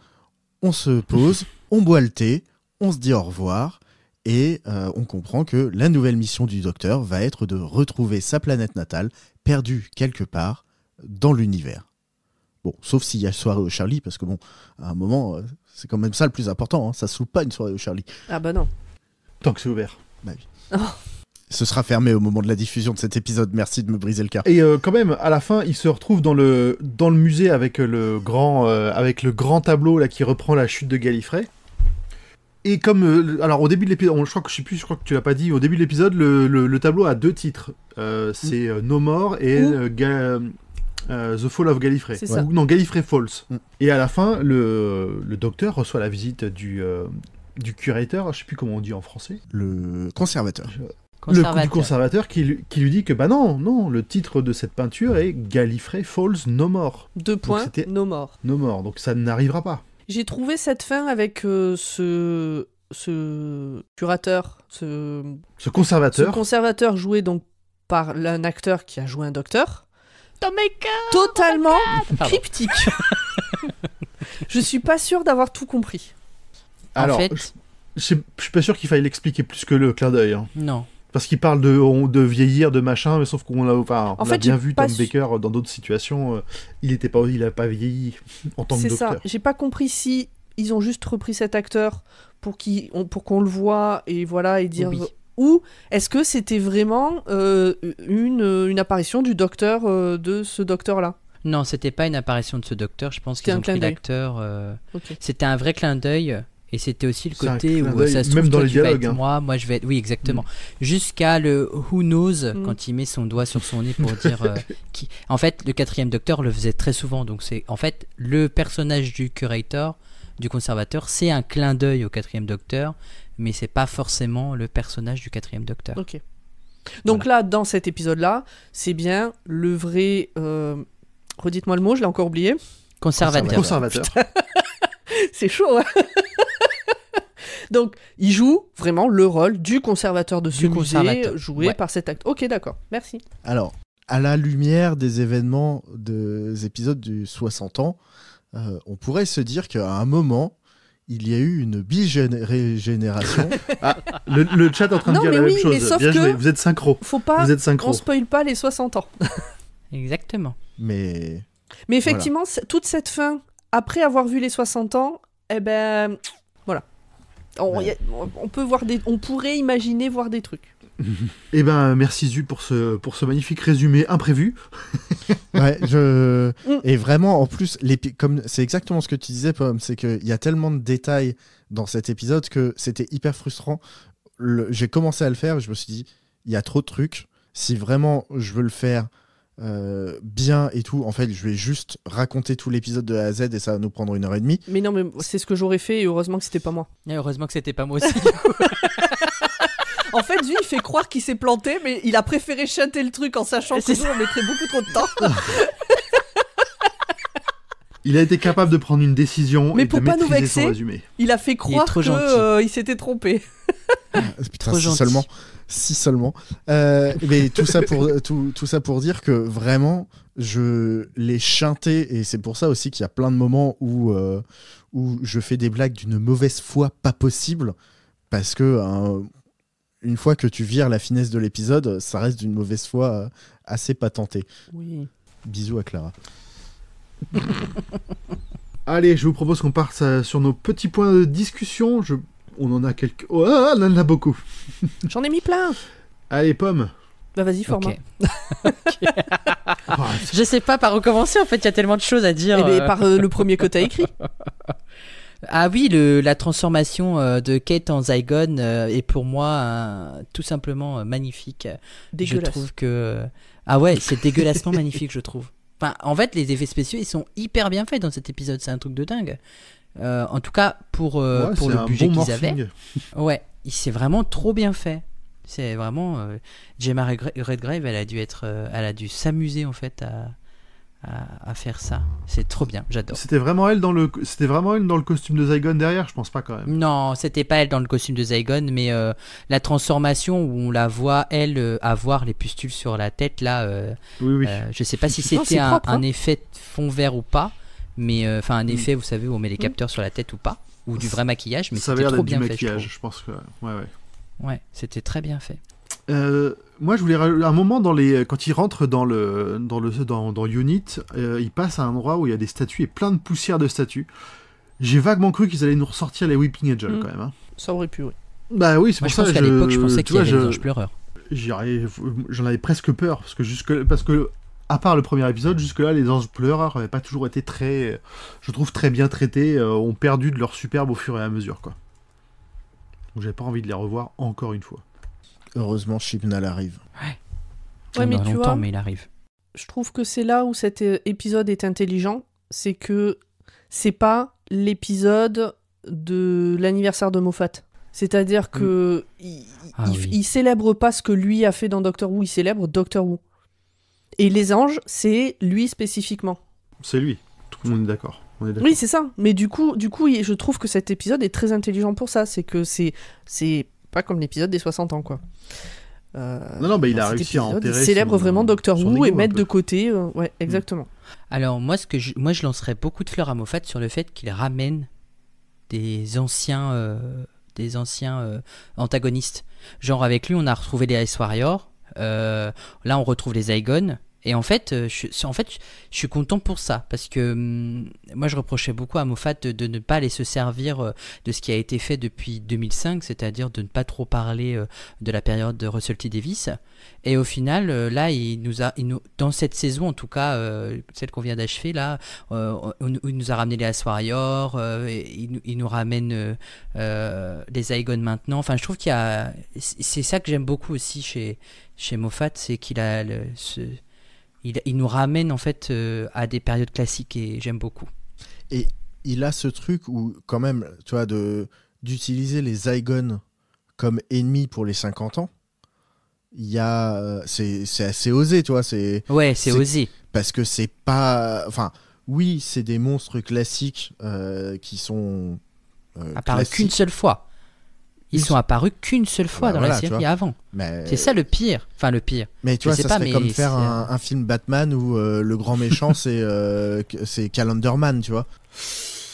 on se pose, on boit le thé, on se dit au revoir et euh, on comprend que la nouvelle mission du docteur va être de retrouver sa planète natale perdue quelque part dans l'univers. Bon, sauf s'il y a soirée au Charlie, parce que bon, à un moment, euh, c'est quand même ça le plus important. Hein. Ça se loue pas une soirée au Charlie. Ah bah non. Tant que c'est ouvert. Bah oui. Oh. Ce sera fermé au moment de la diffusion de cet épisode. Merci de me briser le cœur. Et euh, quand même, à la fin, il se retrouve dans le dans le musée avec le grand euh, avec le grand tableau là qui reprend la chute de Gallifrey. Et comme euh, alors au début de l'épisode, je crois que je sais plus, je crois que tu l'as pas dit. Au début de l'épisode, le, tableau a deux titres. c'est No More et euh, The Fall of Gallifrey. Ou, non, Gallifrey Falls. Mm. Et à la fin, le, docteur reçoit la visite du, euh, du curateur, je ne sais plus comment on dit en français. Le conservateur. Le conservateur qui lui, dit que bah non, non, le titre de cette peinture est Gallifrey Falls No More. Deux points, No More. No More, donc ça n'arrivera pas. J'ai trouvé cette fin avec euh, ce ce curateur, ce, conservateur, ce conservateur joué donc par un acteur qui a joué un docteur. Tom Baker Totalement cryptique. je suis pas sûr d'avoir tout compris. Alors, je, suis pas sûr qu'il faille l'expliquer plus que le clin d'œil. Hein. Non. Parce qu'il parle de, de vieillir, de machin, mais sauf qu'on l'a enfin, bien vu Tom Baker euh, dans d'autres situations, euh, il était pas, il pas vieilli en tant que docteur. C'est ça. J'ai pas compris si ils ont juste repris cet acteur pour qu'on le voit et voilà et dire ou est-ce que c'était vraiment euh, une, apparition du docteur, euh, de ce docteur-là Non, c'était pas une apparition de ce docteur, je pense qu'ils ont pris l'acteur. Euh... C'était un vrai clin d'œil. Et c'était aussi le côté où euh, ça se trouve, même dans être hein. moi, moi je vais être... Oui, exactement. Mm. Jusqu'à le who knows, mm. quand il met son doigt sur son nez pour dire... qui... En fait, le quatrième docteur le faisait très souvent. Donc c'est... En fait, le personnage du curator, du conservateur, c'est un clin d'œil au quatrième docteur mais c'est pas forcément le personnage du quatrième docteur. Ok. Donc là, dans cet épisode-là, c'est bien le vrai. Euh, redites-moi le mot, je l'ai encore oublié. Conservateur. Conservateur. c'est chaud. Hein. Donc, il joue vraiment le rôle du conservateur de ce du musée joué par cet acte. Ok, d'accord. Merci. Alors, à la lumière des événements des épisodes du 60 ans, euh, on pourrait se dire qu'à un moment, il y a eu une bigénération. Ah, le, chat est en train de dire la même chose. Mais sauf que vous êtes synchro. Faut pas, vous êtes synchro. On spoil pas les 60 ans. Exactement. Mais. Mais effectivement, toute cette fin, après avoir vu les 60 ans, eh ben. Voilà. on, peut voir des, on pourrait imaginer voir des trucs. Et eh ben, merci Zu pour ce, pour ce magnifique résumé imprévu. je... Mm. Et vraiment, en plus, les... comme c'est exactement ce que tu disais, Pomme, c'est qu'il y a tellement de détails dans cet épisode que c'était hyper frustrant. J'ai commencé à le faire, je me suis dit, il y a trop de trucs. Si vraiment je veux le faire euh, bien et tout. En fait, je vais juste raconter tout l'épisode de A à Z et ça va nous prendre une heure et demie. Mais non, mais c'est ce que j'aurais fait et heureusement que c'était pas moi. heureusement que c'était pas moi aussi. En fait, lui, il fait croire qu'il s'est planté, mais il a préféré chanter le truc en sachant que nous, on mettrait beaucoup trop de temps. Il a été capable de prendre une décision mais pour de pas nous vexer, Il a fait croire qu'il euh, s'était trompé. Ah, si seulement, si seulement. Euh, mais tout ça pour tout, ça pour dire que vraiment, je l'ai chanté et c'est pour ça aussi qu'il y a plein de moments où euh, où je fais des blagues d'une mauvaise foi pas possible parce que hein, une fois que tu vires la finesse de l'épisode, ça reste d'une mauvaise foi euh, assez patentée. Oui. Bisous à Clara. Allez, je vous propose qu'on parte euh, sur nos petits points de discussion. Je... On en a quelques. Oh, ah, ah, on en a beaucoup. J'en ai mis plein. Allez, pommes. Bah vas-y, format. je sais pas par où commencer, en fait, il y a tellement de choses à dire. Et eh ben, euh. par le premier que t'as écrit. Ah oui, la transformation euh, de Kate en Zygon euh, est pour moi tout simplement euh, magnifique. Je trouve que ah ouais, c'est dégueulassement magnifique, je trouve. Enfin, en fait, les effets spéciaux ils sont hyper bien faits dans cet épisode, c'est un truc de dingue. en tout cas, pour pour le budget qu'ils avaient. Ouais, il s'est vraiment trop bien fait. C'est vraiment Gemma Redgrave, elle a dû être, elle a dû s'amuser en fait à à, faire ça. C'est trop bien, j'adore. C'était vraiment elle dans le c'était vraiment elle dans le costume de Zygon derrière, je pense pas quand même. Non, c'était pas elle dans le costume de Zygon, mais euh, la transformation où on la voit elle euh, avoir les pustules sur la tête là. Euh, je sais pas si c'était un, hein. effet fond vert ou pas, mais enfin un mm. effet, vous savez, où on met les mm. capteurs sur la tête ou pas, ou du vrai maquillage, mais c'était trop bien du fait. Maquillage, je, je pense que ouais ouais. Ouais, c'était très bien fait. Euh, moi, je voulais un moment dans les quand ils rentrent dans le dans le dans, dans Unit, ils euh, il passe à un endroit où il y a des statues et plein de poussière de statues. J'ai vaguement cru qu'ils allaient nous ressortir les Weeping Angels mm. quand même. Hein. Ça aurait pu, oui. Bah oui, c'est pour ça. qu'à l'époque, je pensais qu'il y avait anges pleureurs J'en avais presque peur parce que jusque parce que à part le premier épisode, jusque-là, les anges pleureurs n'avaient pas toujours été très, je trouve, très bien traités, euh, ont perdu de leur superbe au fur et à mesure, quoi. Donc j'avais pas envie de les revoir encore une fois. Heureusement, Chibnall arrive. Ouais. ouais mais tu vois, mais il arrive. Je trouve que c'est là où cet euh, épisode est intelligent, c'est que c'est pas l'épisode de l'anniversaire de Moffat. C'est-à-dire que mm. ah il, célèbre pas ce que lui a fait dans Doctor Who, il célèbre Doctor Who. Et les anges, c'est lui spécifiquement. C'est lui. Tout le monde est d'accord. Oui, c'est ça. Mais du coup, du coup, je trouve que cet épisode est très intelligent pour ça. C'est que c'est, c'est pas comme l'épisode des 60 ans, quoi. Euh, non, non, mais il a réussi à enterrer. Il célèbre vraiment Doctor Who et mettre de côté. Euh, ouais, mm. exactement. Alors, moi, ce que je, moi, je lancerais beaucoup de fleurs à Moffat sur le fait qu'il ramène des anciens, euh, des anciens antagonistes. Genre, avec lui, on a retrouvé les Ice Warriors. là, on retrouve les Aegon. Et en fait, euh, je, en fait, je suis content pour ça, parce que hum, moi, je reprochais beaucoup à Moffat de, ne pas aller se servir euh, de ce qui a été fait depuis 2005, c'est-à-dire de ne pas trop parler euh, de la période de Russell T. Davis. Et au final, là, il nous a, dans cette saison, en tout cas, celle qu'on vient d'achever, là, il nous a ramené les Aswarior, il, nous ramène les Aigon maintenant. Enfin, je trouve qu'il y a. C'est ça que j'aime beaucoup aussi chez, chez Moffat, c'est qu'il a ce, il, nous ramène en fait euh, à des périodes classiques et j'aime beaucoup. Et il a ce truc où quand même, tu vois, de d'utiliser les Zygon comme ennemis pour les 50 ans. Il y a, euh, c'est, assez osé, tu vois. C'est ouais, c'est osé. Parce que c'est pas, enfin, oui, c'est des monstres classiques euh, qui sont. à part qu'une seule fois. Ils sont apparus qu'une seule fois bah dans la série avant. Mais... C'est ça le pire. Enfin, le pire. Mais tu vois, pas, comme faire euh, un, film Batman où euh, le grand méchant, c'est euh, Calendarman, tu vois.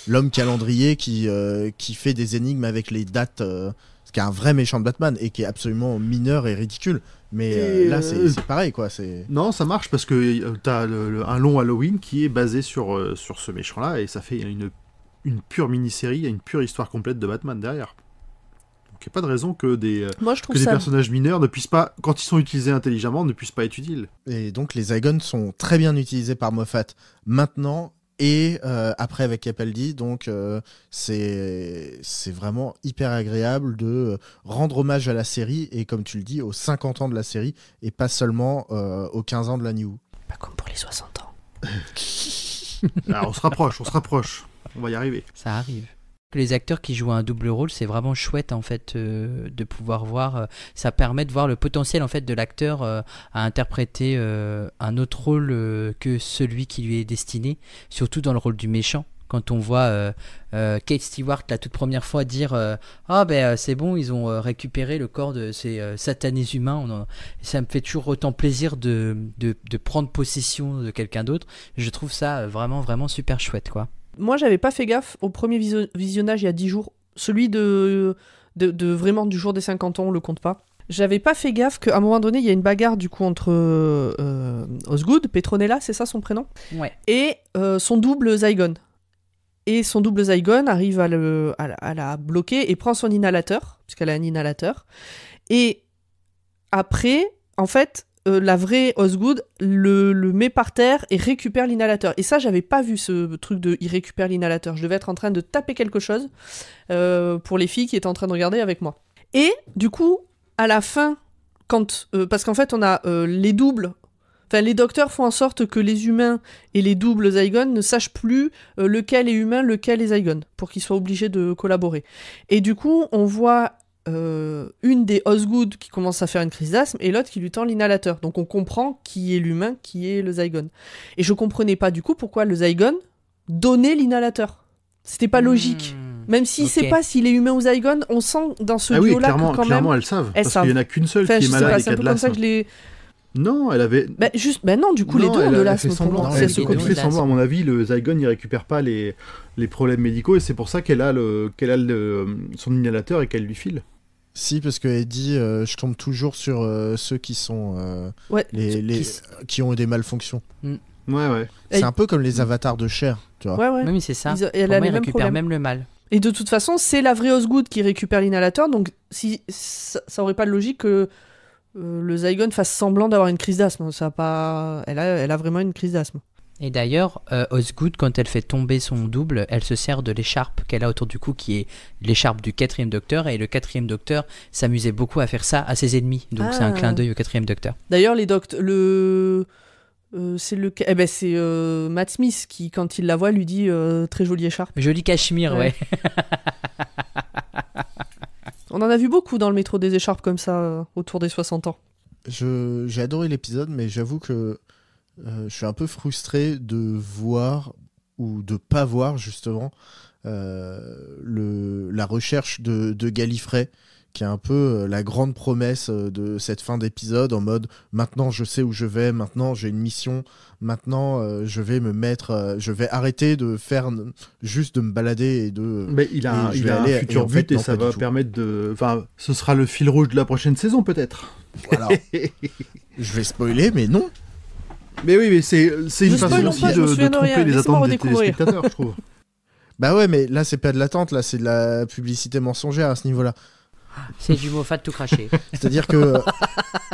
L'homme calendrier qui, euh, qui fait des énigmes avec les dates. ce qui est un vrai méchant de Batman et qui est absolument mineur et ridicule. Mais là, c'est pareil, quoi. Non, ça marche parce que tu as un long Halloween qui est basé sur, sur ce méchant-là et ça fait une, une pure mini-série, une pure histoire complète de Batman derrière. Il n'y a pas de raison que des, euh, que personnages mineurs ne puissent pas, quand ils sont utilisés intelligemment, ne puissent pas être utiles. Et donc les Zygon sont très bien utilisés par Moffat maintenant et euh, après avec Capaldi, donc euh, c'est vraiment hyper agréable de rendre hommage à la série et comme tu le dis, aux 50 ans de la série et pas seulement aux 15 ans de la New. Pas comme pour les 60 ans. Ah, on se rapproche, on se rapproche. On va y arriver. Ça arrive les acteurs qui jouent un double rôle, c'est vraiment chouette en fait euh, de pouvoir voir. Euh, ça permet de voir le potentiel en fait de l'acteur euh, à interpréter un autre rôle que celui qui lui est destiné, surtout dans le rôle du méchant. Quand on voit Kate Stewart la toute première fois dire ah ben c'est bon ils ont récupéré le corps de ces satanés humains, ça me fait toujours autant plaisir de prendre possession de quelqu'un d'autre. Je trouve ça vraiment vraiment super chouette quoi. Moi, j'avais pas fait gaffe au premier visionnage il y a 10 jours. Celui de, de, vraiment du jour des 50 ans, on le compte pas. J'avais pas fait gaffe qu'à un moment donné, il y a une bagarre du coup entre euh, Osgood, Petronella, c'est ça son prénom Ouais. Et euh, son double Zygon. Et son double Zygon arrive à, le, la, à la bloquer et prend son inhalateur, puisqu'elle a un inhalateur. Et après, en fait, euh, la vraie Osgood le, met par terre et récupère l'inhalateur. Et ça, j'avais pas vu ce truc de il récupère l'inhalateur. Je devais être en train de taper quelque chose euh, pour les filles qui étaient en train de regarder avec moi. Et du coup, à la fin, quand euh, parce qu'en fait, on a les doubles. Enfin, les docteurs font en sorte que les humains et les doubles Zygon ne sachent plus lequel est humain, lequel est Zygon, pour qu'ils soient obligés de collaborer. Et du coup, on voit euh, une des Osgood qui commence à faire une crise d'asthme et l'autre qui lui tend l'inhalateur. Donc on comprend qui est l'humain, qui est le Zygon. Et je comprenais pas du coup pourquoi le Zygon donnait l'inhalateur. C'était pas hmm. logique. même s'il ne sait pas s'il est humain ou Zygon, on sent dans ce ah duo là clairement, quand clairement elles savent. parce qu'il y en a qu'une seule qui est malade C'est un comme ça que je l'ai. Non, elle avait. Bah, juste, bah non, du coup, les deux ont de l'asthme. C'est ce fait semblant, à mon avis, le Zygon, il récupère pas les, les problèmes médicaux et c'est pour ça qu'elle a, le, qu'elle a son inhalateur et qu'elle lui file. Si, parce qu'elle dit euh, « je tombe toujours sur euh, ceux qui sont. Euh, les, qui, ont des malfonctions. Mm. Ouais, ouais. C'est un peu comme les mm. avatars de chair, tu vois. Ouais, Oui, c'est ça. elle même le mal. Et de toute façon, c'est la vraie Osgood qui récupère l'inhalateur, donc si ça, aurait pas de logique que le Zygon fasse semblant d'avoir une crise d'asthme. Ça pas, elle elle a vraiment une crise d'asthme. Et d'ailleurs, euh, Osgood, quand elle fait tomber son double, elle se sert de l'écharpe qu'elle a autour du cou, qui est l'écharpe du quatrième docteur. Et le quatrième docteur s'amusait beaucoup à faire ça à ses ennemis. Donc c'est un ah. clin d'œil au quatrième docteur. D'ailleurs, les docteurs. Le... Euh, c'est le eh ben c'est euh, Matt Smith qui quand il la voit lui dit très jolie écharpe. Joli cachemire ouais. On en a vu beaucoup dans le métro des écharpes comme ça autour des 60 ans. j'ai adoré l'épisode mais j'avoue que euh, je suis un peu frustré de voir ou de pas voir justement euh, le, la recherche de, de Gallifrey qui est un peu euh, la grande promesse de cette fin d'épisode en mode maintenant je sais où je vais, maintenant j'ai une mission, maintenant je vais me mettre, je vais arrêter de faire juste de me balader et de. Mais il a, un futur but et ça va permettre de. Enfin, ce sera le fil rouge de la prochaine saison peut-être. Voilà. je vais spoiler, mais non. Mais oui, mais c'est une façon aussi de, tromper les attentes des téléspectateurs, je trouve. bah ouais, mais là, c'est pas de l'attente, là, c'est de la publicité mensongère à ce niveau-là. C'est du mot fat tout craché. C'est-à-dire que,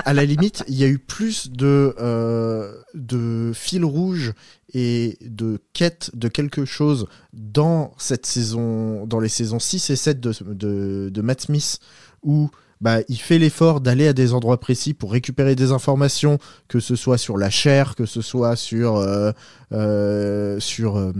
à la limite, il y a eu plus de, euh, de fil rouge et de quête de quelque chose dans cette saison, dans les saisons 6 et 7 de, de, de Matt Smith, où bah, il fait l'effort d'aller à des endroits précis pour récupérer des informations, que ce soit sur la chair, que ce soit sur, euh, euh, sur euh,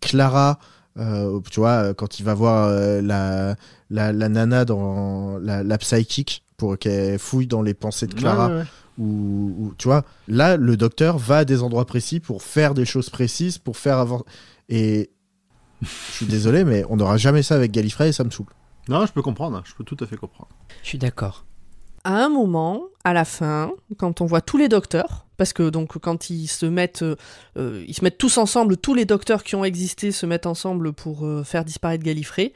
Clara. tu vois, quand il va voir la, la, la, nana dans la, psychique pour qu'elle fouille dans les pensées de Clara. Ou, tu vois, là, le docteur va à des endroits précis pour faire des choses précises, pour faire avancer. Et je suis désolé, mais on n'aura jamais ça avec Gallifrey et ça me saoule. Non, je peux comprendre, je peux tout à fait comprendre. Je suis d'accord. À un moment, à la fin, quand on voit tous les docteurs, parce que donc quand ils se mettent, euh, euh, ils se mettent tous ensemble, tous les docteurs qui ont existé se mettent ensemble pour euh, faire disparaître Gallifrey,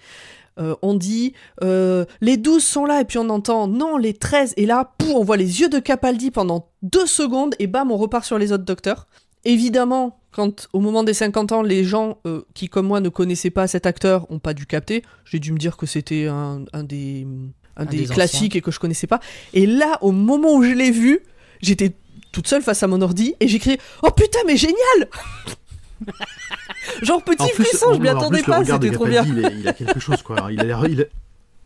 on dit les 12 sont là et puis on entend non les 13 et là pouf, on voit les yeux de Capaldi pendant deux secondes et bam on repart sur les autres docteurs Évidemment, quand au moment des 50 ans, les gens euh, qui, comme moi, ne connaissaient pas cet acteur ont pas dû capter, j'ai dû me dire que c'était un, des, classiques et que je connaissais pas. Et là, au moment où je l'ai vu, j'étais toute seule face à mon ordi et j'ai crié Oh putain, mais génial Genre petit frisson, je m'y attendais pas, c'était trop bien. il, a, il, a, quelque chose quoi, il a l'air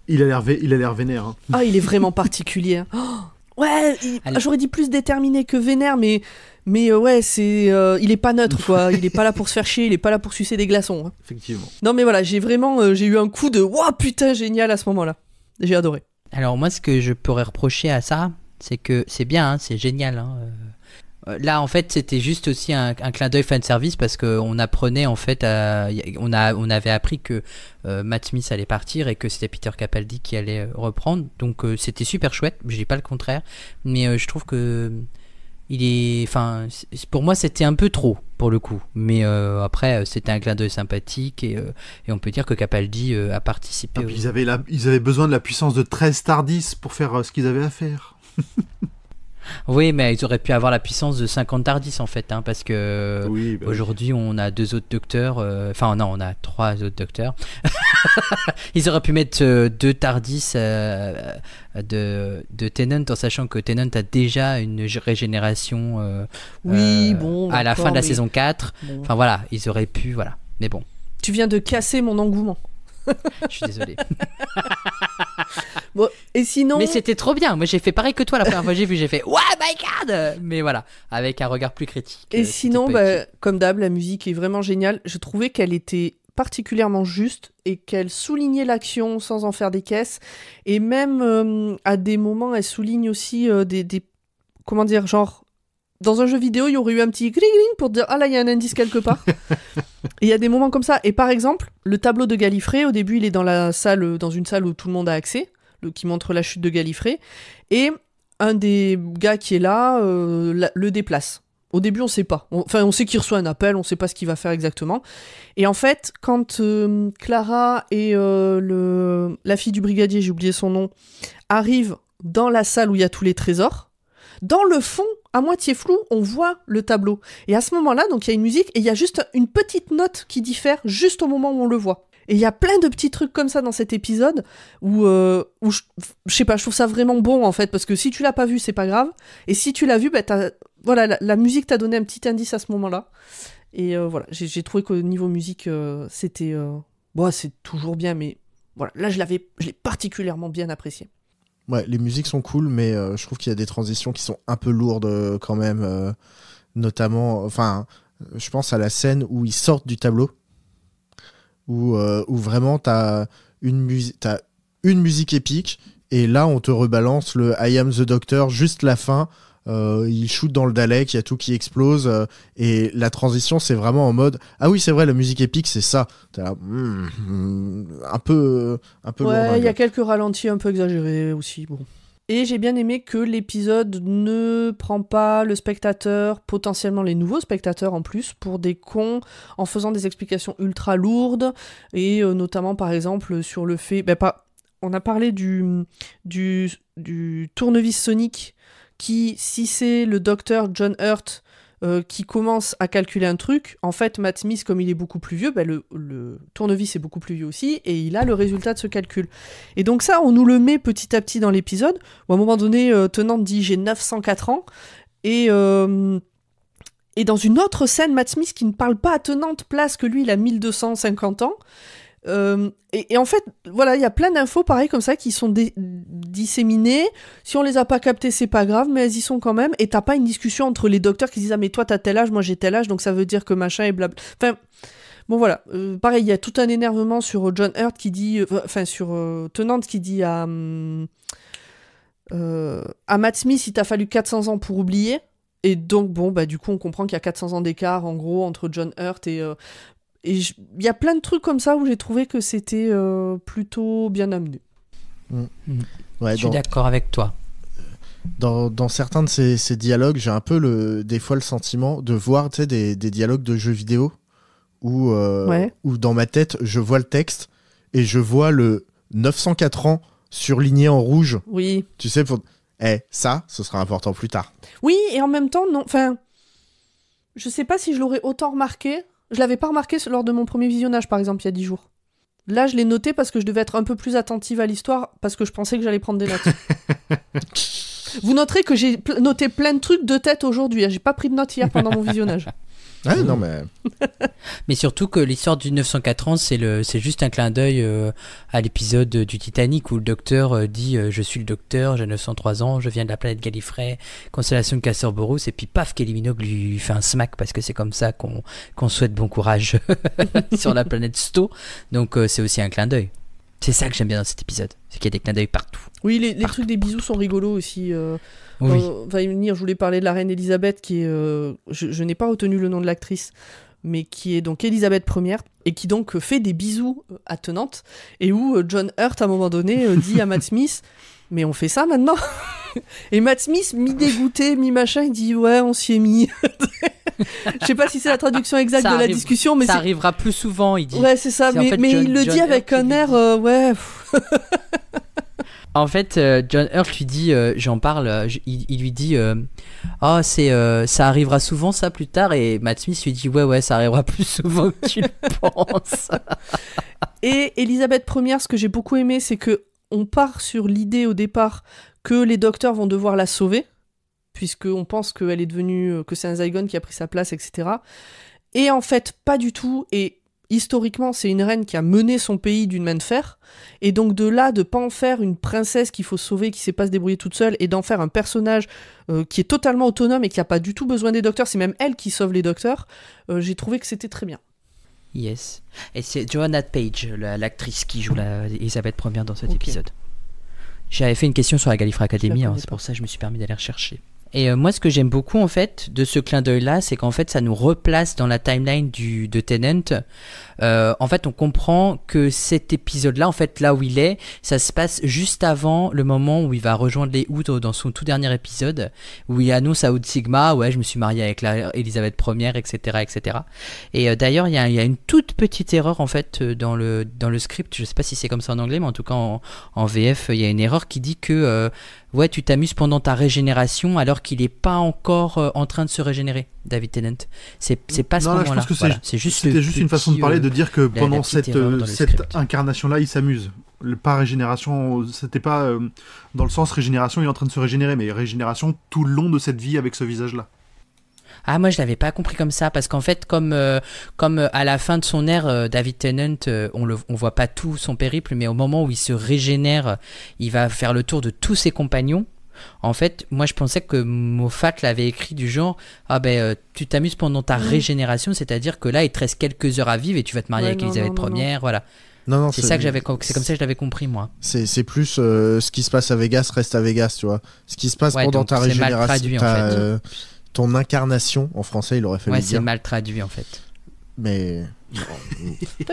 il, vénère. Hein. Ah, il est vraiment particulier. Hein. Oh, ouais, j'aurais dit plus déterminé que vénère, mais mais euh, ouais, c'est, euh, il est pas neutre, quoi. il est pas là pour se faire chier, il est pas là pour sucer des glaçons. Hein. Effectivement. Non, mais voilà, j'ai vraiment, euh, j'ai eu un coup de waouh putain génial à ce moment-là. J'ai adoré. Alors moi, ce que je pourrais reprocher à ça, c'est que c'est bien, hein, c'est génial. Hein, là, en fait, c'était juste aussi un, clin d'œil fan service parce qu'on apprenait, en fait, on, a, on avait appris que Matt Smith allait partir et que c'était Peter Capaldi qui allait reprendre. Donc, c'était super chouette. Je dis pas le contraire. Mais je trouve que il est, enfin, pour moi c'était un peu trop pour le coup. Mais euh, après euh, c'était un clin d'œil sympathique et, euh, on peut dire que Capaldi a participé. ils, avaient ils avaient besoin de la puissance de 13 Tardis pour faire ce qu'ils avaient à faire. Oui, mais ils auraient pu avoir la puissance de 50 Tardis en fait, hein, parce que bah aujourd'hui on a deux autres docteurs, euh, enfin non, on a trois autres docteurs. ils auraient pu mettre euh, deux Tardis euh, de, de Tenant en sachant que Tennant a déjà une régénération oui, bon, à la fin de la saison 4. Enfin voilà, ils auraient pu, voilà. Mais bon. Tu viens de casser mon engouement. Je suis désolé. bon, et sinon. Mais c'était trop bien. Moi, j'ai fait pareil que toi la première fois que j'ai vu. J'ai fait Ouais, my God Mais voilà, avec un regard plus critique. Et euh, sinon, bah, comme d'hab, la musique est vraiment géniale. Je trouvais qu'elle était particulièrement juste et qu'elle soulignait l'action sans en faire des caisses. Et même euh, à des moments, elle souligne aussi euh, des, des. Comment dire Genre dans un jeu vidéo, il y aurait eu un petit gring gring pour dire ah là il y a un indice quelque part. Il y a des moments comme ça. Et par exemple, le tableau de Gallifrey, au début, il est dans, la salle, dans une salle où tout le monde a accès, qui montre la chute de Gallifrey. Et un des gars qui est là euh, le déplace. Au début, on sait pas. enfin, on sait qu'il reçoit un appel, on ne sait pas ce qu'il va faire exactement. Et en fait, quand euh, Clara et euh, le, la fille du brigadier, j'ai oublié son nom, arrivent dans la salle où il y a tous les trésors, dans le fond, à moitié flou, on voit le tableau. Et à ce moment-là, donc il y a une musique et il y a juste une petite note qui diffère juste au moment où on le voit. Et il y a plein de petits trucs comme ça dans cet épisode où, euh, je, sais pas, je trouve ça vraiment bon en fait, parce que si tu l'as pas vu, c'est pas grave. Et si tu l'as vu, bah, voilà, la, musique t'a donné un petit indice à ce moment-là. Et euh, voilà, j'ai trouvé qu'au niveau musique, euh, c'était. bon, bah, c'est toujours bien, mais voilà, là je l'avais, je l'ai particulièrement bien apprécié. Ouais, les musiques sont cool, mais euh, je trouve qu'il y a des transitions qui sont un peu lourdes euh, quand même, euh, notamment, enfin, je pense à la scène où ils sortent du tableau, où, vraiment t'as as une musique épique, et là on te rebalance le I am the Doctor juste la fin euh, il shoot dans le Dalek, il y a tout qui explose. Euh, et la transition, c'est vraiment en mode Ah oui, c'est vrai, la musique épique, c'est ça. Hmm, un peu. Un peu ouais, il y a quelques ralentis un peu exagérés aussi. Bon. Et j'ai bien aimé que l'épisode ne prend pas le spectateur, potentiellement les nouveaux spectateurs en plus, pour des cons en faisant des explications ultra lourdes. Et euh, notamment, par exemple, sur le fait. Ben, pas... On a parlé du, du, du tournevis sonique qui, si c'est le docteur John Hurt euh, qui commence à calculer un truc, en fait, Matt Smith, comme il est beaucoup plus vieux, ben, le, tournevis est beaucoup plus vieux aussi, et il a le résultat de ce calcul. Et donc ça, on nous le met petit à petit dans l'épisode, où à un moment donné, euh, Tenante dit « j'ai 904 ans », et... Euh, et dans une autre scène, Matt Smith, qui ne parle pas à Tenante, place que lui, il a 1250 ans, euh, et, en fait, voilà, il y a plein d'infos pareil comme ça qui sont disséminées. Si on les a pas captées, c'est pas grave, mais elles y sont quand même. Et t'as pas une discussion entre les docteurs qui disent ah mais toi t'as tel âge, moi j'ai tel âge, donc ça veut dire que machin et blabla. Enfin. Bon voilà, euh, pareil, il y a tout un énervement sur euh, John Hurt qui dit, enfin sur Tenante qui dit à, hum, à Matt Smith, il t'a fallu 400 ans pour oublier. Et donc, bon, bah, du coup, on comprend qu'il y a 400 ans d'écart, en gros, entre John Hurt et il y a plein de trucs comme ça où j'ai trouvé que c'était euh, plutôt bien amené. Mm. Mm. je suis d'accord avec toi. Dans, certains de ces, dialogues, j'ai un peu le, des fois le sentiment de voir des, des dialogues de jeux vidéo où, euh, où dans ma tête, je vois le texte et je vois le 904 ans surligné en rouge. Oui. Tu sais, pour... Eh, ça, ce sera important plus tard. Oui, et en même temps, non. Enfin, je sais pas si je l'aurais autant remarqué je l'avais pas remarqué lors de mon premier visionnage, par exemple, il y a 10 jours. Là, je l'ai noté parce que je devais être un peu plus attentive à l'histoire, parce que je pensais que j'allais prendre des notes. Vous noterez que j'ai noté plein de trucs de tête aujourd'hui. Hein. J'ai pas pris de notes hier pendant mon visionnage. Ah, non, mais... mais surtout que l'histoire du 904 ans, c'est juste un clin d'œil euh, à l'épisode du Titanic où le docteur euh, dit euh, Je suis le docteur, j'ai 903 ans, je viens de la planète Gallifrey, constellation de Casserborus et puis paf, Kelly lui fait un smack parce que c'est comme ça qu'on souhaite bon courage sur la planète Sto. Donc c'est aussi un clin d'œil. C'est ça que j'aime bien dans cet épisode, c'est qu'il y a des clins d'œil partout. Oui, les, trucs des bisous sont rigolos aussi. Euh, va va venir, je voulais parler de la reine Elisabeth, qui est. Euh, je, n'ai pas retenu le nom de l'actrice, mais qui est donc Elisabeth Ière, et qui donc euh, fait des bisous à euh, et où John Hurt, à un moment donné, dit à Matt Smith Mais on fait ça maintenant Et Matt Smith, mi-dégoûté, mi-machin, il dit Ouais, on s'y est mis. Je sais pas si c'est la traduction exacte de la discussion, mais ça arrivera plus souvent. Il dit. Ouais, c'est ça. Mais, il le dit avec un air, euh, ouais. en fait, euh, John Hurt lui dit, euh, j'en parle, il, lui dit, ah c'est, ça arrivera souvent ça plus tard, et Matt Smith lui dit, ouais ouais, ça arrivera plus souvent que tu le penses. et Elisabeth Première, ce que j'ai beaucoup aimé, c'est que on part sur l'idée au départ que les docteurs vont devoir la sauver puisqu'on pense qu'elle est devenue, euh, que c'est un Zygon qui a pris sa place, etc. Et en fait, pas du tout. Et historiquement, c'est une reine qui a mené son pays d'une main de fer. Et donc de là, de pas en faire une princesse qu'il faut sauver, qui sait pas se débrouiller toute seule, et d'en faire un personnage euh, qui est totalement autonome et qui a pas du tout besoin des docteurs, c'est même elle qui sauve les docteurs, euh, j'ai trouvé que c'était très bien. Yes. Et c'est Joanna Page, l'actrice qui joue la Elisabeth Ier dans cet épisode. J'avais fait une question sur la Gallifrey Academy, hein, c'est pour ça que je me suis permis d'aller rechercher. Et euh, moi, ce que j'aime beaucoup en fait de ce clin d'œil là, c'est qu'en fait, ça nous replace dans la timeline du, de Tenant euh, en fait, on comprend que cet épisode-là, en fait, là où il est, ça se passe juste avant le moment où il va rejoindre les Outres dans son tout dernier épisode, où il annonce à Out Sigma, ouais, je me suis marié avec la Elisabeth Ier, etc., etc. Et euh, d'ailleurs, il y, a une toute petite erreur en fait euh, dans le dans le script. Je sais pas si c'est comme ça en anglais, mais en tout cas en, VF, il y a une erreur qui dit que ouais, tu t'amuses pendant ta régénération alors qu'il n'est pas encore en train de se régénérer. David Tennant. C'est pas ce moment je c'est juste, une façon de parler, euh, de dire que pendant cette, euh, incarnation-là, il s'amuse. Pas régénération, c'était pas euh, dans le sens régénération, il est en train de se régénérer, mais régénération tout le long de cette vie avec ce visage-là. Ah moi je l'avais pas compris comme ça parce qu'en fait comme à la fin de son ère David Tennant on on voit pas tout son périple mais au moment où il se régénère il va faire le tour de tous ses compagnons en fait, moi je pensais que Moffat l'avait écrit du genre Ah ben euh, tu t'amuses pendant ta régénération, c'est-à-dire que là il te reste quelques heures à vivre et tu vas te marier avec Elisabeth première voilà. Non, c'est ça que j'avais, c'est comme ça que je l'avais compris moi. C'est plus euh, ce qui se passe à Vegas reste à Vegas, tu vois. Ce qui se passe pendant ta régénération, mal euh, ton incarnation en français, il aurait fallu ouais, c'est mal traduit en fait. Mais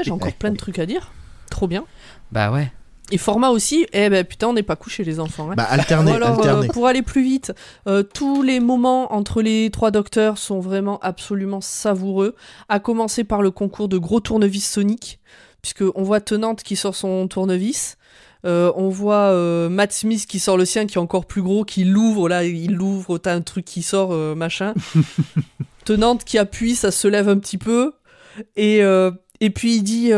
j'ai encore plein de trucs à dire. Trop bien. Bah ouais. Et format aussi, eh ben putain, on n'est pas couché les enfants. Hein. Bah, alterné, euh, pour aller plus vite, euh, tous les moments entre les trois docteurs sont vraiment absolument savoureux. À commencer par le concours de gros tournevis Sonic, puisque on voit Tenante qui sort son tournevis. Euh, on voit Matt Smith qui sort le sien, qui est encore plus gros, qui l'ouvre, là, il l'ouvre, t'as un truc qui sort, machin. Tenante qui appuie, ça se lève un petit peu. Et, et puis il dit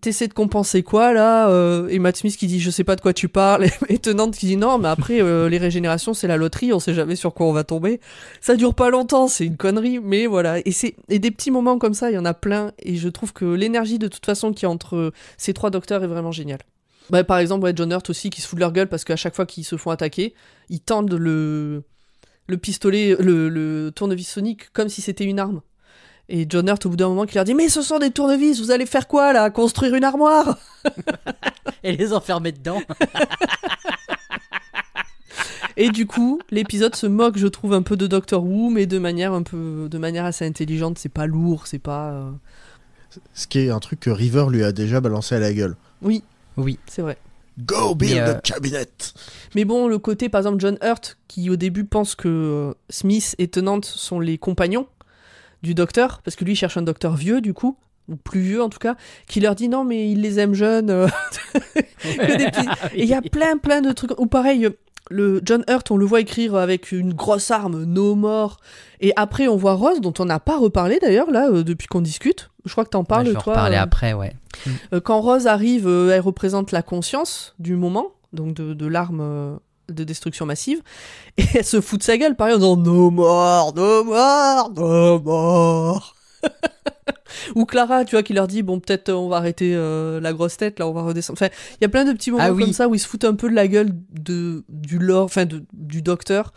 t'essaies de compenser quoi là euh, Et Matt Smith qui dit je sais pas de quoi tu parles, et Tenante qui dit non, mais après euh, les régénérations c'est la loterie, on sait jamais sur quoi on va tomber. Ça dure pas longtemps, c'est une connerie, mais voilà. Et c'est et des petits moments comme ça, il y en a plein, et je trouve que l'énergie de toute façon qui est entre ces trois docteurs est vraiment géniale. Bah, par exemple, ouais, John Hurt aussi qui se fout de leur gueule parce qu'à chaque fois qu'ils se font attaquer, ils tendent le le pistolet, le, le tournevis sonique comme si c'était une arme. Et John Hurt, au bout d'un moment, qui leur dit Mais ce sont des tournevis, vous allez faire quoi là Construire une armoire Et les enfermer dedans Et du coup, l'épisode se moque, je trouve, un peu de Doctor Who, mais de manière, un peu, de manière assez intelligente. C'est pas lourd, c'est pas. Euh, ce qui est un truc que River lui a déjà balancé à la gueule. Oui. Oui. C'est vrai. Go build a euh, cabinet. Mais bon, le côté, par exemple, John Hurt, qui au début pense que euh, Smith et Tennant sont les compagnons, du docteur, parce que lui il cherche un docteur vieux du coup, ou plus vieux en tout cas, qui leur dit non mais il les aime jeunes. Euh, Et il y a plein plein de trucs. Ou pareil, le John Hurt, on le voit écrire avec une grosse arme, no more. Et après, on voit Rose, dont on n'a pas reparlé d'ailleurs, là, euh, depuis qu'on discute. Je crois que t'en parles, toi. je toi. en parler euh, après, ouais. quand Rose arrive, elle représente la conscience du moment, donc de l'arme de destruction massive, et elle se fout de sa gueule, pareil, en disant No more, no more, no more Ou Clara, tu vois, qui leur dit Bon, peut-être euh, on va arrêter euh, la grosse tête, là, on va redescendre. Enfin, il y a plein de petits moments ah comme ça où ils se foutent un peu de la gueule de, du lore, enfin, du docteur.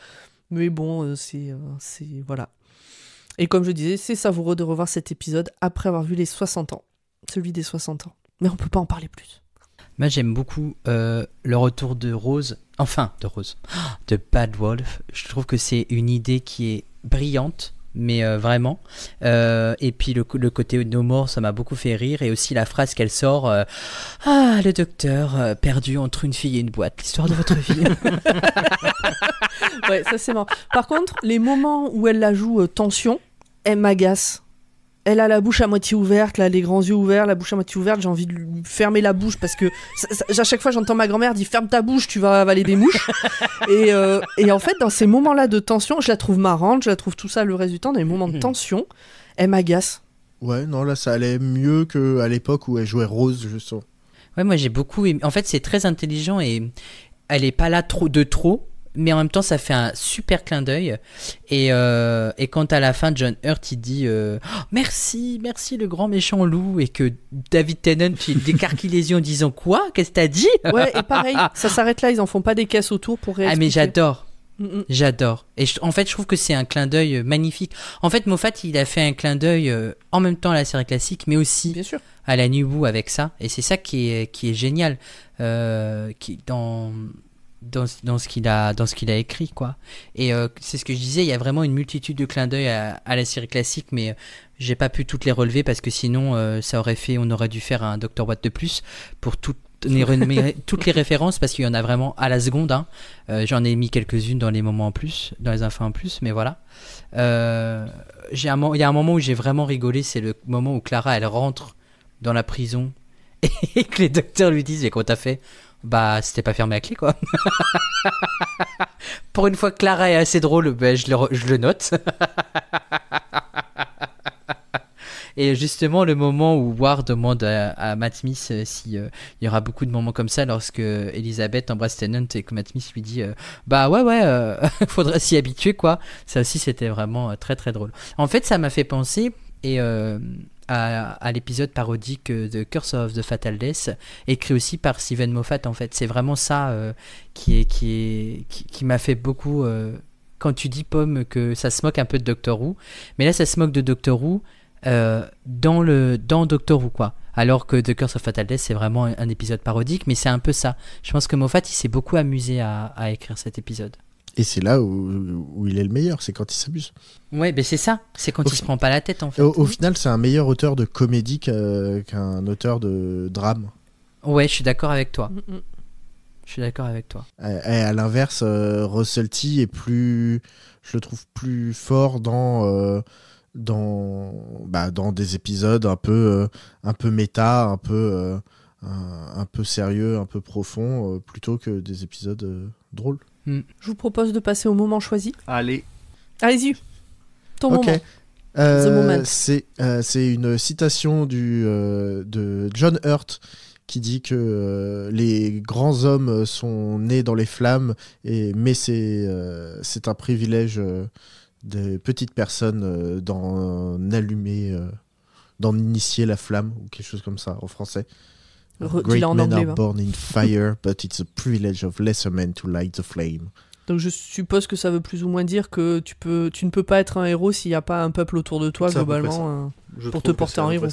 Mais bon, euh, c'est. c'est voilà. Et comme je disais, c'est savoureux de revoir cet épisode après avoir vu les 60 ans. Celui des 60 ans. Mais on peut pas en parler plus. Moi, j'aime beaucoup le retour de Rose enfin de Rose, de Bad Wolf. Je trouve que c'est une idée qui est brillante, mais euh, vraiment. Euh, et puis le, côté No More, ça m'a beaucoup fait rire. Et aussi la phrase qu'elle sort euh, Ah, le docteur perdu entre une fille et une boîte, l'histoire de votre vie. ouais, ça c'est marrant. Par contre, les moments où elle la joue tension, elle m'agace elle a la bouche à moitié ouverte, là, les grands yeux ouverts, la bouche à moitié ouverte. J'ai envie de lui fermer la bouche parce que à chaque fois j'entends ma grand-mère dire ferme ta bouche, tu vas avaler des mouches. Euh, et, en fait, dans ces moments-là de tension, je la trouve marrante, je la trouve tout ça le reste du temps. Dans les moments de mhm. tension, elle m'agace. Ouais, non, là ça allait mieux qu'à l'époque où elle jouait Rose, je sens. Ouais, moi j'ai beaucoup. En fait, c'est très intelligent et elle est pas là trop de trop mais en même temps, ça fait un super clin d'œil. Et, euh, quand à la fin, John Hurt, il dit euh, oh, Merci, merci le grand méchant loup. Et que David Tennant, il décarquille les yeux en disant Quoi Qu'est-ce que t'as dit Ouais, et pareil, ça s'arrête là, ils en font pas des caisses autour pour Ah, mais j'adore. Mm, mm. J'adore. Et en fait, je trouve que c'est un clin d'œil euh, magnifique. En fait, Moffat, il a fait un clin d'œil en même temps à la série classique, mais aussi à la New avec ça. Et c'est ça qui est, qui est génial. qui, dans dans, ce qu'il a dans ce qu'il a écrit quoi et euh, c'est ce que je disais il y a vraiment une multitude de clins d'œil à, la série classique mais euh, j'ai pas pu toutes les relever parce que sinon euh, ça aurait fait on aurait dû faire un Dr Watt de plus pour toutes les références parce qu'il y en a vraiment à la seconde hein. j'en ai mis quelques-unes dans les moments en plus dans les infos en plus mais voilà j'ai un il y a un moment où j'ai vraiment rigolé c'est le moment où Clara elle rentre dans la prison et que les docteurs lui disent mais qu'on t'a fait bah c'était pas fermé à clé quoi. Pour une fois Clara est assez drôle, ben, je, le note. Et justement, le moment où War demande à, à Matt Smith euh, s'il euh, y aura beaucoup de moments comme ça lorsque Elisabeth embrasse Tennant et que Matt Smith lui dit euh, Bah ouais, ouais, faudrait s'y habituer quoi. Ça aussi, c'était vraiment très très drôle. En fait, ça m'a fait penser, et à, l'épisode parodique de Curse of the Fatal Death, écrit aussi par Steven Moffat en fait. C'est vraiment ça euh, qui, est, qui, m'a fait beaucoup... Euh, quand tu dis Pomme que ça se moque un peu de Doctor Who, mais là ça se moque de Doctor Who euh, dans, le, dans Doctor Who quoi. Alors que The Curse of Fatal Death c'est vraiment un, épisode parodique, mais c'est un peu ça. Je pense que Moffat il s'est beaucoup amusé à écrire cet épisode. Et c'est là où, où, il est le meilleur, c'est quand il s'abuse. Ouais, ben c'est ça, c'est quand il se prend pas la tête en fait. Au, final, c'est un meilleur auteur de comédie qu'un auteur de drame. Ouais, je suis d'accord avec toi. Mm, mm. Je suis d'accord avec toi. Et à l'inverse, euh, Russell T est plus, je le trouve plus fort dans euh, dans bah, dans des épisodes un peu euh, un peu méta, un peu un, peu sérieux, un peu profond, plutôt que des épisodes drôles. Hmm. Je vous propose de passer au moment choisi. Allez. Allez-y. Ton moment. Euh, euh, c'est une citation du, euh, de John Hurt qui dit que les grands hommes sont nés dans les flammes, et, mais c'est c'est un privilège des petites personnes d'en allumer, d'en initier la flamme, ou quelque chose comme ça en français. Great en men are hein. born in fire, but it's a privilege of lesser men to light the flame. Donc je suppose que ça veut plus ou moins dire que tu, peux, tu ne peux pas être un héros s'il n'y a pas un peuple autour de toi, globalement, hein, pour te porter en héros.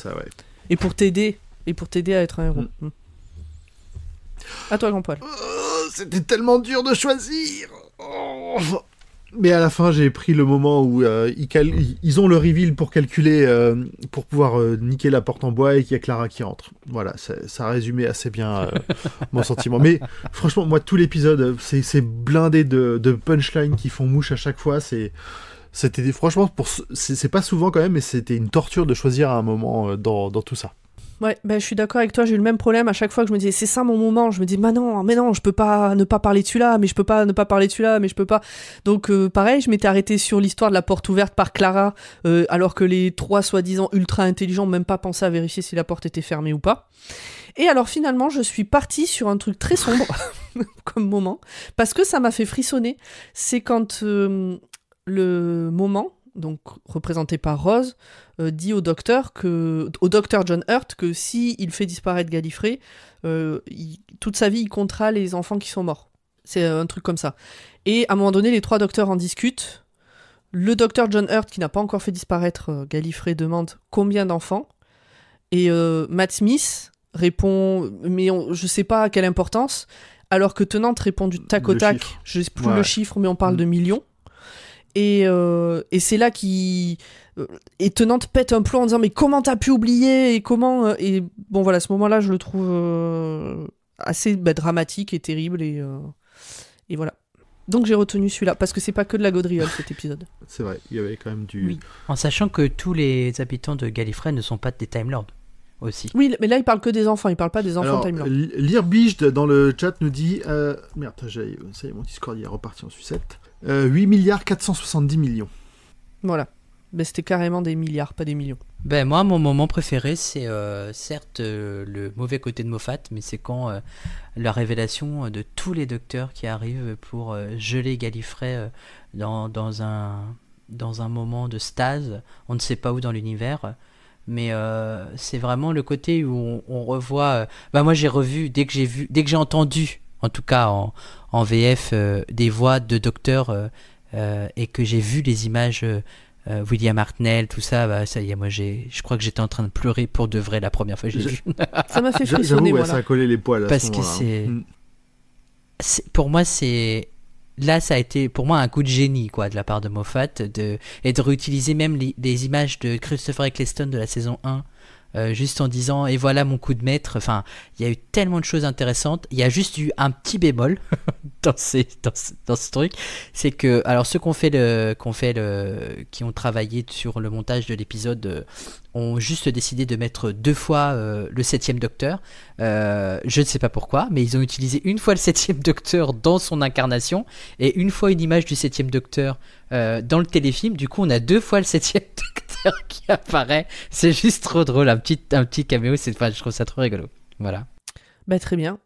Et pour t'aider. Et pour t'aider à être un héros. Mm. À toi, grand Paul. Oh, c'était tellement dur de choisir. Oh mais à la fin, j'ai pris le moment où euh, ils, ont le reveal pour calculer, euh, pour pouvoir euh, niquer la porte en bois et qu'il y a Clara qui entre. Voilà, ça a résumé assez bien mon sentiment. Mais franchement, moi, tout l'épisode, c'est blindé de, punchlines qui font mouche à chaque fois. C'est c'était franchement pour c'est pas souvent quand même, mais c'était une torture de choisir un moment dans tout ça. Ouais, bah, je suis d'accord avec toi, j'ai eu le même problème à chaque fois que je me disais c'est ça mon moment, je me dis mais non, mais non, je peux pas ne pas parler de celui-là, mais je peux pas ne pas parler de celui-là, mais je peux pas. Donc euh, pareil, je m'étais arrêtée sur l'histoire de la porte ouverte par Clara, euh, alors que les trois soi-disant ultra intelligents n'ont même pas pensé à vérifier si la porte était fermée ou pas. Et alors finalement, je suis partie sur un truc très sombre comme moment, parce que ça m'a fait frissonner. C'est quand euh, le moment donc représenté par Rose, euh, dit au docteur que, au docteur John Hurt que si il fait disparaître Gallifrey, euh, toute sa vie il comptera les enfants qui sont morts. C'est euh, un truc comme ça. Et à un moment donné, les trois docteurs en discutent. Le docteur John Hurt, qui n'a pas encore fait disparaître Gallifrey, demande combien d'enfants. Et Matt Smith répond, mais je je sais pas à quelle importance. Alors que Tenante répond du tac au tac, Je ne sais plus le chiffre, mais on parle de mm. millions. Euh, et, c'est là qui et euh, Tenante pète un plomb en disant mais comment t'as pu oublier et comment euh, et bon voilà ce moment-là je le trouve assez bah, dramatique et terrible et et voilà. Donc j'ai retenu celui-là parce que c'est pas que de la gaudriole cet épisode. c'est vrai, il y avait quand même du. Oui. En sachant que tous les habitants de Gallifrey ne sont pas des Time Lords. Aussi. Oui, mais là, il parle que des enfants, il parle pas des enfants Alors, Lords. L'Irbige, dans le chat nous dit. Merde, ça y est, mon Discord il est reparti en sucette. Euh, 8 milliards 470 millions. Voilà. Mais ben, c'était carrément des milliards, pas des millions. Ben moi, mon moment préféré, c'est euh, certes euh, le mauvais côté de Moffat, mais c'est quand euh, la révélation de tous les docteurs qui arrivent pour geler Gallifrey dans, dans, un, dans un moment de stase, on ne sait pas où dans l'univers. Mais c'est vraiment le côté où on, revoit. bah moi, j'ai revu dès que j'ai vu, dès que j'ai entendu en tout cas en, VF, euh, des voix de docteurs euh, euh, et que j'ai vu les images. William Hartnell, tout ça, bah, ça y est, moi, je crois que j'étais en train de pleurer pour de vrai la première fois j'ai ça m'a fait frissonner, Ça a les poils. Parce que hein. mm. c'est, pour moi, c'est là, ça a été pour moi un coup de génie, quoi, de la part de Moffat, de et de réutiliser même les, les images de Christopher Eccleston de la saison 1 euh, juste en disant et voilà mon coup de maître. Enfin, il y a eu tellement de choses intéressantes. Il y a juste eu un petit bémol dans, ces, dans, ce, truc, c'est que alors ceux qu'on fait le, qu'on fait le, qui ont travaillé sur le montage de l'épisode euh, ont juste décidé de mettre deux fois euh, le septième docteur. Euh, je ne sais pas pourquoi, mais ils ont utilisé une fois le septième docteur dans son incarnation et une fois une image du septième docteur euh, dans le téléfilm. Du coup, on a deux fois le septième docteur qui apparaît. C'est juste trop drôle, un petit, un petit caméo. je trouve ça trop rigolo. Voilà. Bah, très bien.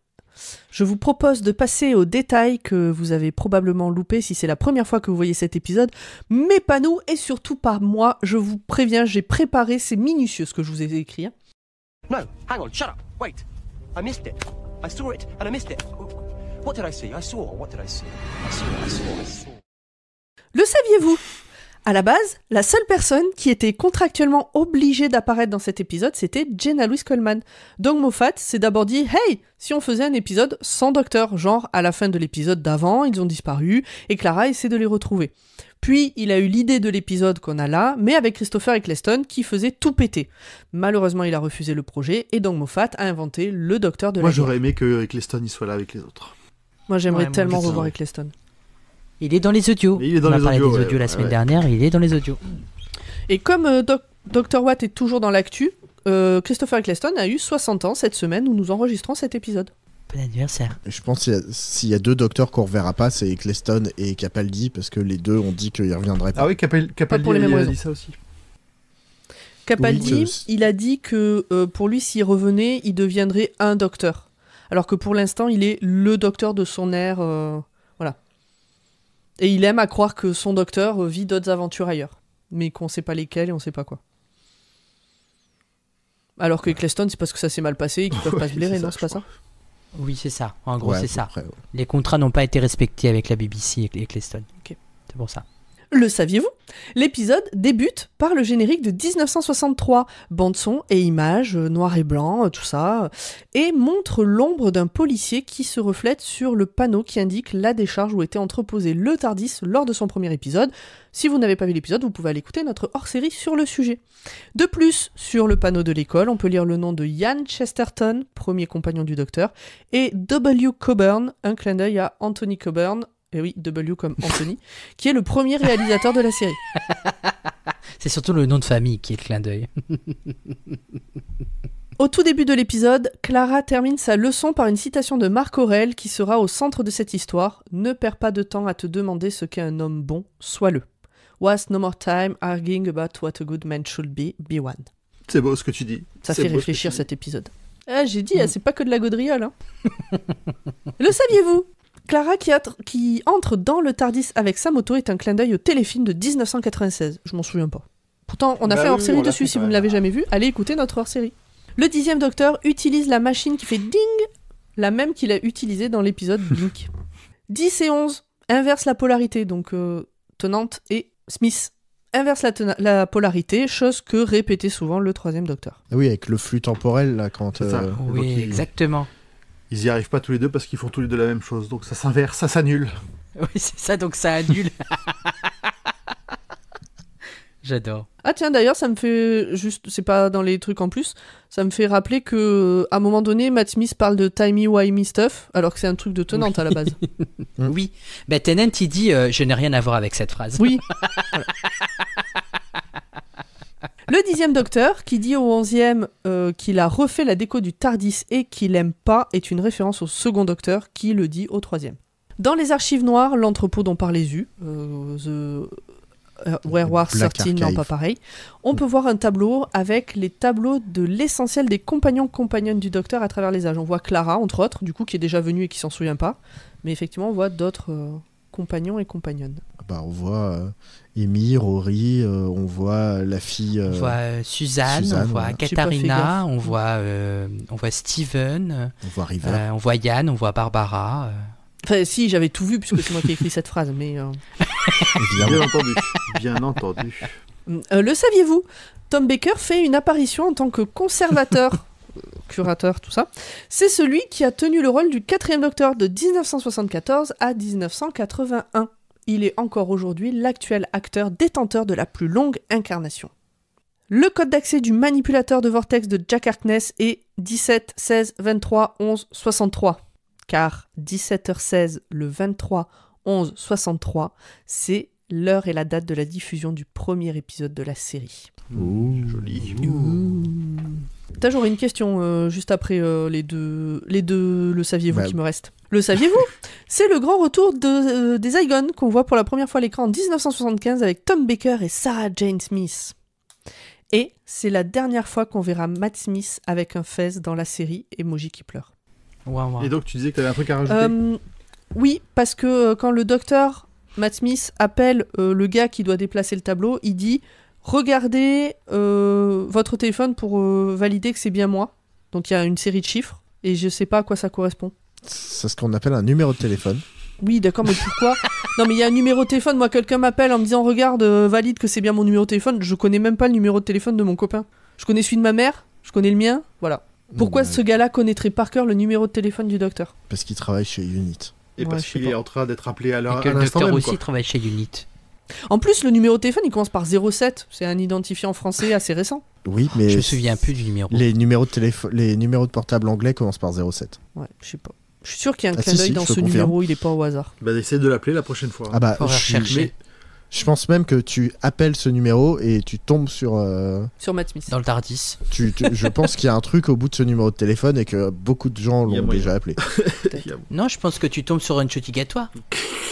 Je vous propose de passer aux détails que vous avez probablement loupés si c'est la première fois que vous voyez cet épisode, mais pas nous et surtout pas moi. Je vous préviens, j'ai préparé, c'est minutieux ce que je vous ai écrit. Le saviez-vous à la base, la seule personne qui était contractuellement obligée d'apparaître dans cet épisode, c'était Jenna Louise Coleman. Donc Moffat s'est d'abord dit Hey, si on faisait un épisode sans docteur, genre à la fin de l'épisode d'avant, ils ont disparu, et Clara essaie de les retrouver. Puis il a eu l'idée de l'épisode qu'on a là, mais avec Christopher Eccleston qui faisait tout péter. Malheureusement, il a refusé le projet, et donc Moffat a inventé le docteur de la Moi j'aurais aimé que Eccleston y soit là avec les autres. Moi j'aimerais tellement revoir Eccleston. Il est dans les audios. Il a parlé des audios la semaine dernière, il est dans les audios. Et comme euh, Dr. Watt est toujours dans l'actu, euh, Christopher Eccleston a eu 60 ans cette semaine où nous enregistrons cet épisode. Bon anniversaire. Je pense s'il y a deux docteurs qu'on reverra pas, c'est Eccleston et Capaldi, parce que les deux ont dit qu'ils reviendraient pas. Ah oui, Capaldi a dit ça aussi. Capaldi, il a dit que euh, pour lui, s'il revenait, il deviendrait un docteur. Alors que pour l'instant, il est le docteur de son ère. Et il aime à croire que son docteur euh, vit d'autres aventures ailleurs, mais qu'on sait pas lesquelles et on sait pas quoi. Alors que Cleston c'est parce que ça s'est mal passé et qu'ils peuvent pas se blairer, non C'est pas ça Oui, c'est ça. En gros, c'est ça. Les contrats n'ont pas été respectés avec la BBC et Eccleston. C'est pour ça. Le saviez-vous L'épisode débute par le générique de 1963, bande son et images, euh, noir et blanc, euh, tout ça, euh, et montre l'ombre d'un policier qui se reflète sur le panneau qui indique la décharge où était entreposé le Tardis lors de son premier épisode. Si vous n'avez pas vu l'épisode, vous pouvez aller écouter notre hors-série sur le sujet. De plus, sur le panneau de l'école, on peut lire le nom de Ian Chesterton, premier compagnon du docteur, et W. Coburn, un clin d'œil à Anthony Coburn, et eh oui, W comme Anthony, qui est le premier réalisateur de la série. C'est surtout le nom de famille qui est le clin d'œil. Au tout début de l'épisode, Clara termine sa leçon par une citation de Marc Aurèle qui sera au centre de cette histoire. Ne perds pas de temps à te demander ce qu'est un homme bon, sois-le. Was no more time arguing about what a good man should be, be one. C'est beau ce que tu dis. Ça fait réfléchir cet épisode. Eh, j'ai dit, eh, mm. c'est pas que de la gaudriole. Hein. le saviez-vous Clara qui, entre dans le TARDIS avec sa moto est un clin d'œil au téléfilm de 1996. Je m'en souviens pas. Pourtant, on a bah fait hors-série dessus. Si vous ne l'avez jamais vu, allez écouter notre hors-série. Le dixième docteur utilise la machine qui fait ding, la même qu'il a utilisée dans l'épisode Blink. 10 et 11 inverse la polarité, donc Tennant euh, Tenante et Smith inverse la, polarité, chose que répétait souvent le troisième docteur. Ah oui, avec le flux temporel, là, quand... Euh, oui, exactement ils n'y arrivent pas tous les deux parce qu'ils font tous les deux la même chose. Donc ça s'inverse, ça s'annule. Oui, c'est ça, donc ça annule. J'adore. Ah tiens, d'ailleurs, ça me fait juste, c'est pas dans les trucs en plus, ça me fait rappeler que à un moment donné, Matt Smith parle de timey wimey stuff, alors que c'est un truc de tenante à la base. oui, ben Tenant il dit, euh, je n'ai rien à voir avec cette phrase. Oui. Le dixième docteur, qui dit au onzième euh, qu'il a refait la déco du Tardis et qu'il aime pas, est une référence au second docteur, qui le dit au troisième. Dans les archives noires, l'entrepôt dont parlait Zu, euh, The euh, non pas pareil, on peut voir un tableau avec les tableaux de l'essentiel des compagnons-compagnonnes du docteur à travers les âges. On voit Clara, entre autres, du coup, qui est déjà venue et qui s'en souvient pas. Mais effectivement, on voit d'autres compagnons et compagnonnes. Ah bah, on voit Émir, euh, Rory, euh, on voit la fille. on euh, voit Suzanne, on voit Katharina, on voit, on Steven, on voit, River. on voit Yann, on voit Barbara. Enfin, si, j'avais tout vu puisque c'est moi qui ai écrit cette phrase, mais. Bien entendu. Bien entendu. le saviez-vous Tom Baker fait une apparition en tant que conservateur curateur, tout ça, c'est celui qui a tenu le rôle du quatrième docteur de 1974 à 1981. Il est encore aujourd'hui l'actuel acteur détenteur de la plus longue incarnation. Le code d'accès du manipulateur de vortex de Jack Harkness est 17 16 23 11 63. Car 17h16 le 23 11 63, c'est l'heure et la date de la diffusion du premier épisode de la série. joli. T'as j'aurais une question euh, juste après euh, les deux, les deux, le saviez-vous bah, qui me reste. Le saviez-vous C'est le grand retour de, euh, des Igon qu'on voit pour la première fois à l'écran en 1975 avec Tom Baker et Sarah Jane Smith. Et c'est la dernière fois qu'on verra Matt Smith avec un fez dans la série Emoji qui pleure. Et donc tu disais que tu avais un truc à rajouter Oui, parce que quand le docteur Matt Smith appelle le gars qui doit déplacer le tableau, il dit regardez euh, votre téléphone pour euh, valider que c'est bien moi. Donc il y a une série de chiffres et je ne sais pas à quoi ça correspond. C'est ce qu'on appelle un numéro de téléphone. Oui, d'accord, mais pourquoi Non, mais il y a un numéro de téléphone. Moi, quelqu'un m'appelle en me disant Regarde, euh, valide que c'est bien mon numéro de téléphone. Je connais même pas le numéro de téléphone de mon copain. Je connais celui de ma mère, je connais le mien. Voilà. Pourquoi ce gars-là connaîtrait par cœur le numéro de téléphone du docteur Parce qu'il travaille chez Unit. Et parce qu'il est en train d'être appelé à l'heure. Et que le docteur aussi travaille chez Unit. En plus, le numéro de téléphone, il commence par 07. C'est un identifiant français assez récent. Oui, mais. Je me souviens plus du numéro. Les numéros de, téléphone, les numéros de portable anglais commencent par 07. Ouais, je sais pas. Je suis sûr qu'il y a un ah, clin d'œil dans ce numéro, il est pas au hasard. Bah, essaye de l'appeler la prochaine fois. Ah bah, je, je pense même que tu appelles ce numéro et tu tombes sur. Euh, sur Matt Smith. Dans le Tardis. je pense qu'il y a un truc au bout de ce numéro de téléphone et que beaucoup de gens l'ont déjà appelé. Non, je pense que tu tombes sur un toi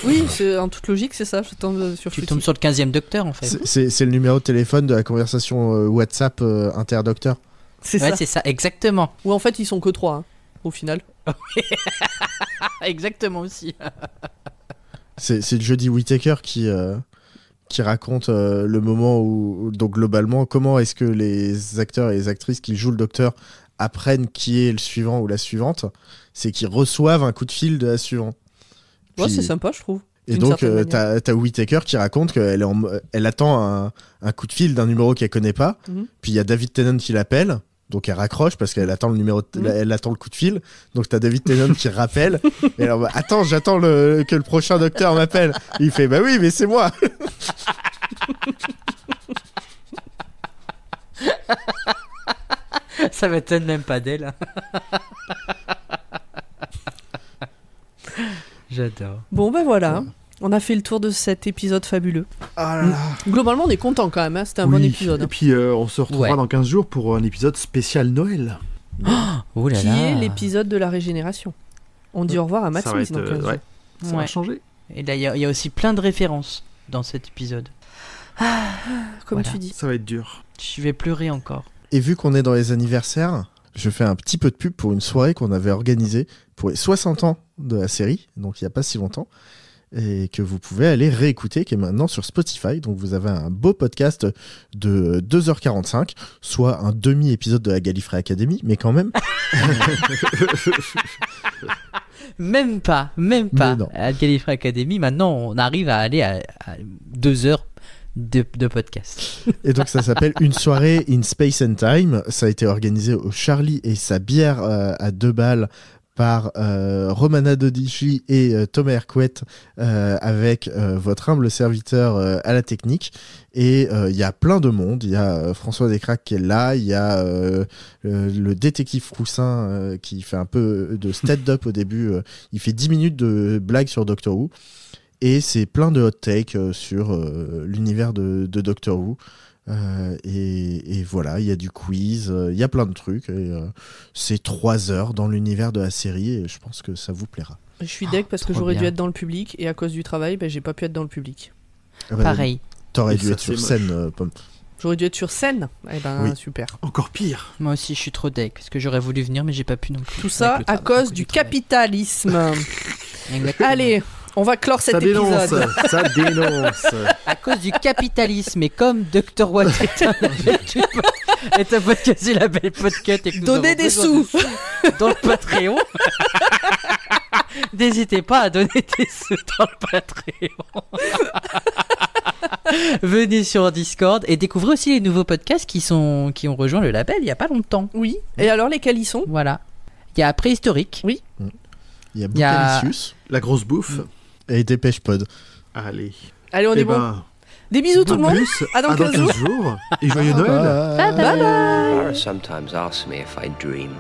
Oui, en toute logique, c'est ça. Je tombe euh, sur Tu tombes sur le 15e docteur en fait. C'est- le numéro de téléphone de la conversation euh, WhatsApp inter interdocteur. C'est Ouais, ça. c'est ça, exactement. Ou en fait, ils sont que trois, hein, au final. exactement aussi. C'est le jeudi Whitaker qui, qui raconte euh, le moment où, donc globalement, comment est-ce que les acteurs et les actrices qui jouent le docteur apprennent qui est le suivant ou la suivante, c'est qu'ils reçoivent un coup de fil de la suivante. Ouais, c'est sympa, je trouve. Et donc, euh, t'as as qui raconte qu'elle elle attend un, coup de fil d'un numéro qu'elle connaît pas. Mhm. Puis il y a David Tennant qui l'appelle. Donc elle raccroche parce qu'elle mm. attend le numéro, mm. elle attend le coup de fil. Donc t'as David Tennant qui rappelle. Et alors bah, attends, j'attends que le prochain docteur m'appelle. Il fait bah oui, mais c'est moi. Ça m'étonne même pas d'elle. Hein. J'adore. Bon ben voilà. On a fait le tour de cet épisode fabuleux. Ah mmh. Globalement, on est content quand même. Hein, c'était un bon épisode. Hein. Et puis, euh, on se retrouvera dans 15 jours pour un épisode spécial Noël. Oh, oh là qui est l'épisode de la régénération. On dit au revoir à max, euh, Ça va, être, Ça va changer. Et d'ailleurs, il y, a aussi plein de références dans cet épisode. Ah, comme tu dis. Ça va être dur. Je vais pleurer encore. Et vu qu'on est dans les anniversaires, je fais un petit peu de pub pour une soirée qu'on avait organisée pour les 60 ans de la série, donc il n'y a pas si longtemps et que vous pouvez aller réécouter, qui est maintenant sur Spotify. Donc vous avez un beau podcast de 2h45, soit un demi-épisode de la Gallifrey Academy, mais quand même. même pas, même pas. À Gallifrey Academy, maintenant on arrive à aller à, 2 h de, podcast. Et donc ça s'appelle Une soirée in space and time. Ça a été organisé au Charlie et sa bière euh, à deux balles par euh, Romana Dodici et euh, Thomas Hercouet euh, avec votre humble serviteur à la technique. Et il y a plein de monde. Il y a François Descraques qui est là, il y a le, détective Roussin qui fait un peu de stand-up au début. il fait 10 minutes de blagues sur Doctor Who. Et c'est plein de hot takes sur l'univers de, Doctor Who. Euh, et, voilà, il y a du quiz, euh, il y a plein de trucs. Euh, c'est trois heures dans l'univers de la série et je pense que ça vous plaira. Je suis deg parce que j'aurais dû être dans le public et à cause du travail, ben, j'ai pas pu être dans le public. Ah bah, Pareil. T'aurais dû, dû être sur scène, J'aurais dû être sur scène. Eh ben, super. Encore pire. Moi aussi, je suis trop deg parce que j'aurais voulu venir, mais j'ai pas pu non plus. Tout ça à cause du capitalisme. Allez, on va clore cet épisode. ça dénonce. À cause du capitalisme et comme Dr. Watt est un, est un podcast, il appelle podcast et que Donnez des sous dans le Patreon. N'hésitez pas à donner des sous dans le Patreon. Venez sur Discord et découvrez aussi les nouveaux podcasts qui, sont, qui ont rejoint le label il n'y a pas longtemps. Oui. Et alors lesquels ils sont Voilà. Il y a Préhistorique. Oui. Mm. Il y a Boucanicius, La Grosse Bouffe. et Dépêche Pod. Allez. Allez, on eh est ben... bon. Des bisous tout le monde. à dans 15 jours. jours. Et joyeux Noël. Bye bye. sometimes asks me if I dream.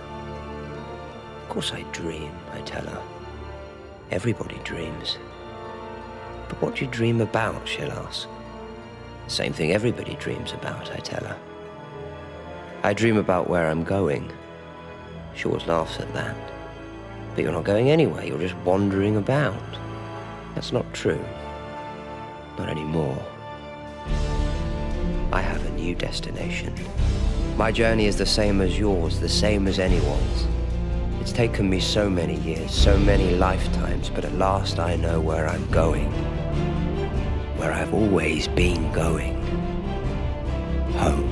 Of course I dream, I tell her. Everybody dreams. But what do you dream about, she'll ask. Same thing everybody dreams about, I tell her. I dream about where I'm going. She always laughs at that. But you're not going anywhere, you're just wandering about. That's not true. Not anymore. I have a new destination. My journey is the same as yours, the same as anyone's. It's taken me so many years, so many lifetimes, but at last I know where I'm going. Where I've always been going. Home.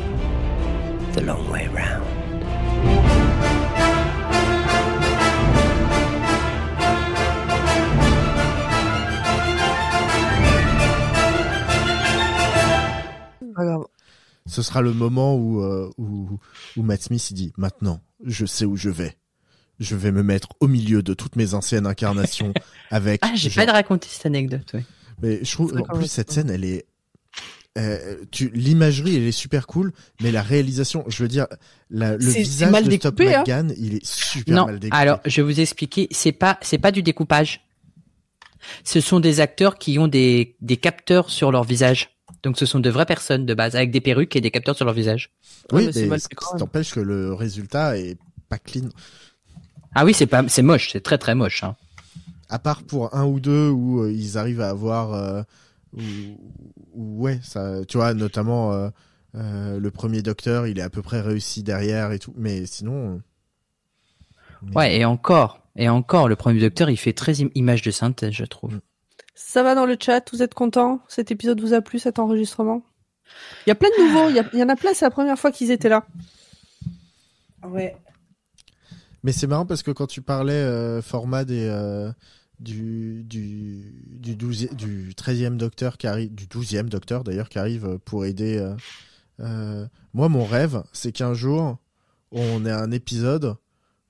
The long way round. Ce sera le moment où, euh, où, Matt Smith dit Maintenant, je sais où je vais. Je vais me mettre au milieu de toutes mes anciennes incarnations avec. Ah, j'ai pas de raconter cette anecdote, Mais je trouve, en plus, cette scène, elle est. Euh, tu l'imagerie elle est super cool mais la réalisation je veux dire le visage de Top hein. il est super mal découpé alors je vais vous expliquer c'est pas c'est pas du découpage ce sont des acteurs qui ont des capteurs sur leur visage donc ce sont de vraies personnes de base, avec des perruques et des capteurs sur leur visage. Oui, mais ça t'empêche que le résultat est pas clean. Ah oui, c'est pas, c'est moche, c'est très très moche. Hein. À part pour un ou deux où euh, ils arrivent à avoir, euh, ouais, ça, tu vois, notamment euh, le premier Docteur, il est à peu près réussi derrière et tout, mais sinon. Ouais, et encore, et encore, le premier Docteur, il fait très image de synthèse, je trouve. Ça va dans le chat, vous êtes contents Cet épisode vous a plu, cet enregistrement Il y a plein de nouveaux, il y, en a plein, c'est la première fois qu'ils étaient là. Ouais. Mais c'est marrant parce que quand tu parlais euh, format des, euh, du, 12 du 13e docteur qui arrive, du 12e docteur d'ailleurs qui arrive pour aider. Euh, moi, mon rêve, c'est qu'un jour, on ait un épisode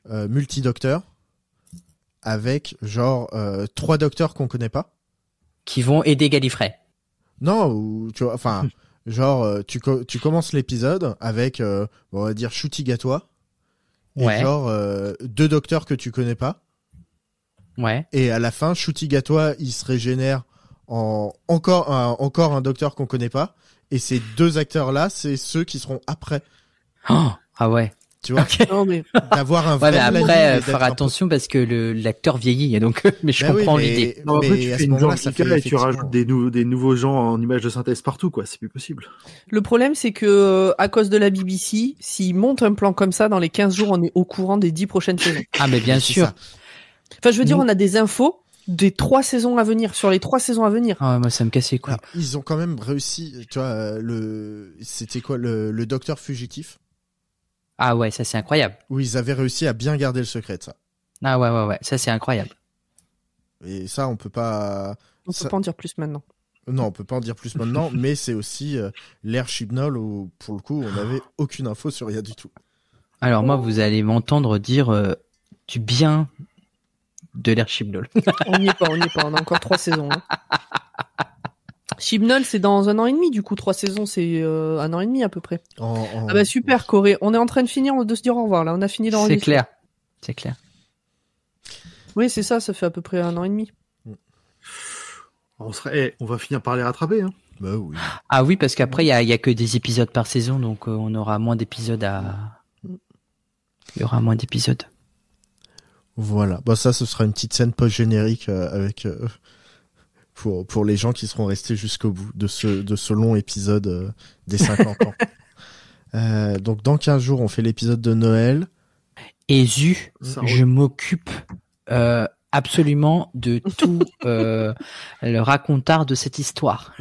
multi-docteur avec genre trois docteurs qu'on connaît pas qui vont aider Gallifrey. Non, tu vois, enfin, genre, euh, tu, tu commences l'épisode avec, euh, on va dire, Choutigatois Et ouais. genre, euh, deux docteurs que tu connais pas. Ouais. Et à la fin, Choutigatois il se régénère en encore encore un docteur qu'on connaît pas. Et ces deux acteurs-là, c'est ceux qui seront après. Oh, ah ouais. Tu vois okay. D'avoir un vrai. Ouais, après, faire attention parce que l'acteur vieillit, hein, donc. mais je ben comprends l'idée. tu une et tu rajoutes des, nouveaux des, nouveaux gens en images de synthèse partout, quoi. C'est plus possible. Le problème, c'est que euh, à cause de la BBC, s'ils montent un plan comme ça dans les 15 jours, on est au courant des 10 prochaines saisons. Ah, mais bien sûr. Enfin, je veux dire, on a des infos des trois saisons à venir, sur les trois saisons à venir. Ah, moi, ça me cassait quoi. ils ont quand même réussi, tu vois, euh, le, c'était quoi, le, le docteur fugitif. Ah ouais, ça c'est incroyable. Où ils avaient réussi à bien garder le secret de ça. Ah ouais, ouais, ouais, ça c'est incroyable. Et ça, on peut pas. On ne peut pas en dire plus maintenant. Non, on peut pas en dire plus maintenant, mais c'est aussi euh, l'ère où, pour le coup, on n'avait aucune info sur rien du tout. Alors moi, oh. vous allez m'entendre dire euh, du bien de l'ère chibnol. on n'y est pas, on n'y est pas, on a encore trois saisons. Hein. Chibnall, c'est dans un an et demi, du coup, trois saisons, c'est euh, un an et demi à peu près. Ah bah super, Corée. On est en train de finir de se dire au revoir là. On a fini dans. C'est clair. C'est clair. Oui, c'est ça. Ça fait à peu près un an et demi. On eh, on va finir par les rattraper. Hein. Bah ah oui, parce qu'après il y, a, que des épisodes par saison, donc euh, on aura moins d'épisodes à. Il y aura moins d'épisodes. Voilà. Bah, ça, ce sera une petite scène post générique euh, avec pour, les gens qui seront restés jusqu'au bout de ce, de ce long épisode euh, des 50 ans. Euh, donc dans 15 jours, on fait l'épisode de Noël. Et Zu, je m'occupe euh, absolument de tout le racontard de cette histoire.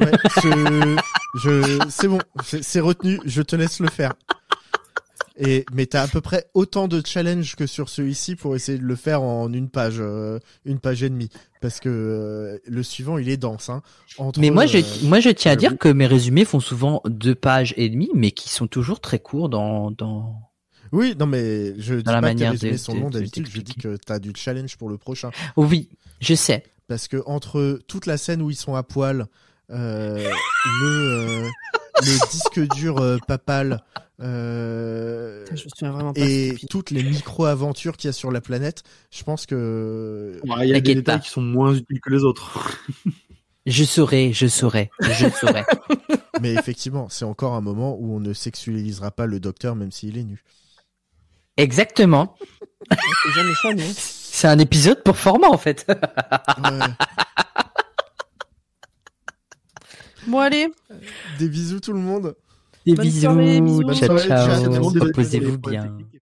c'est bon, c'est retenu, je te laisse le faire. Mais mais as à peu près autant de challenges que sur celui-ci pour essayer de le faire en une page, euh, une page et demie, parce que euh, le suivant il est dense. Hein, mais moi je, euh, moi je tiens à dire que mes résumés font souvent deux pages et demie, mais qui sont toujours très courts dans dans oui, non, mais je dis pas que résumés sont longs, d'habitude, je dis que t'as du challenge pour le prochain. Oui, je sais. Parce que entre toute la scène où ils sont à poil, le, le disque dur euh, papal euh, et toutes les micro-aventures qu'il y a sur la planète, je pense que il y a des qui sont moins utiles que les autres. je saurais je saurai, je saurai. mais effectivement, c'est encore un moment où on ne sexualisera pas le docteur même s'il est nu. Exactement. c'est un épisode pour format en fait. Bon, allez. Des bisous, tout le monde. Des Bonne Soirée, bisous. Ciao, ciao. Reposez-vous bien.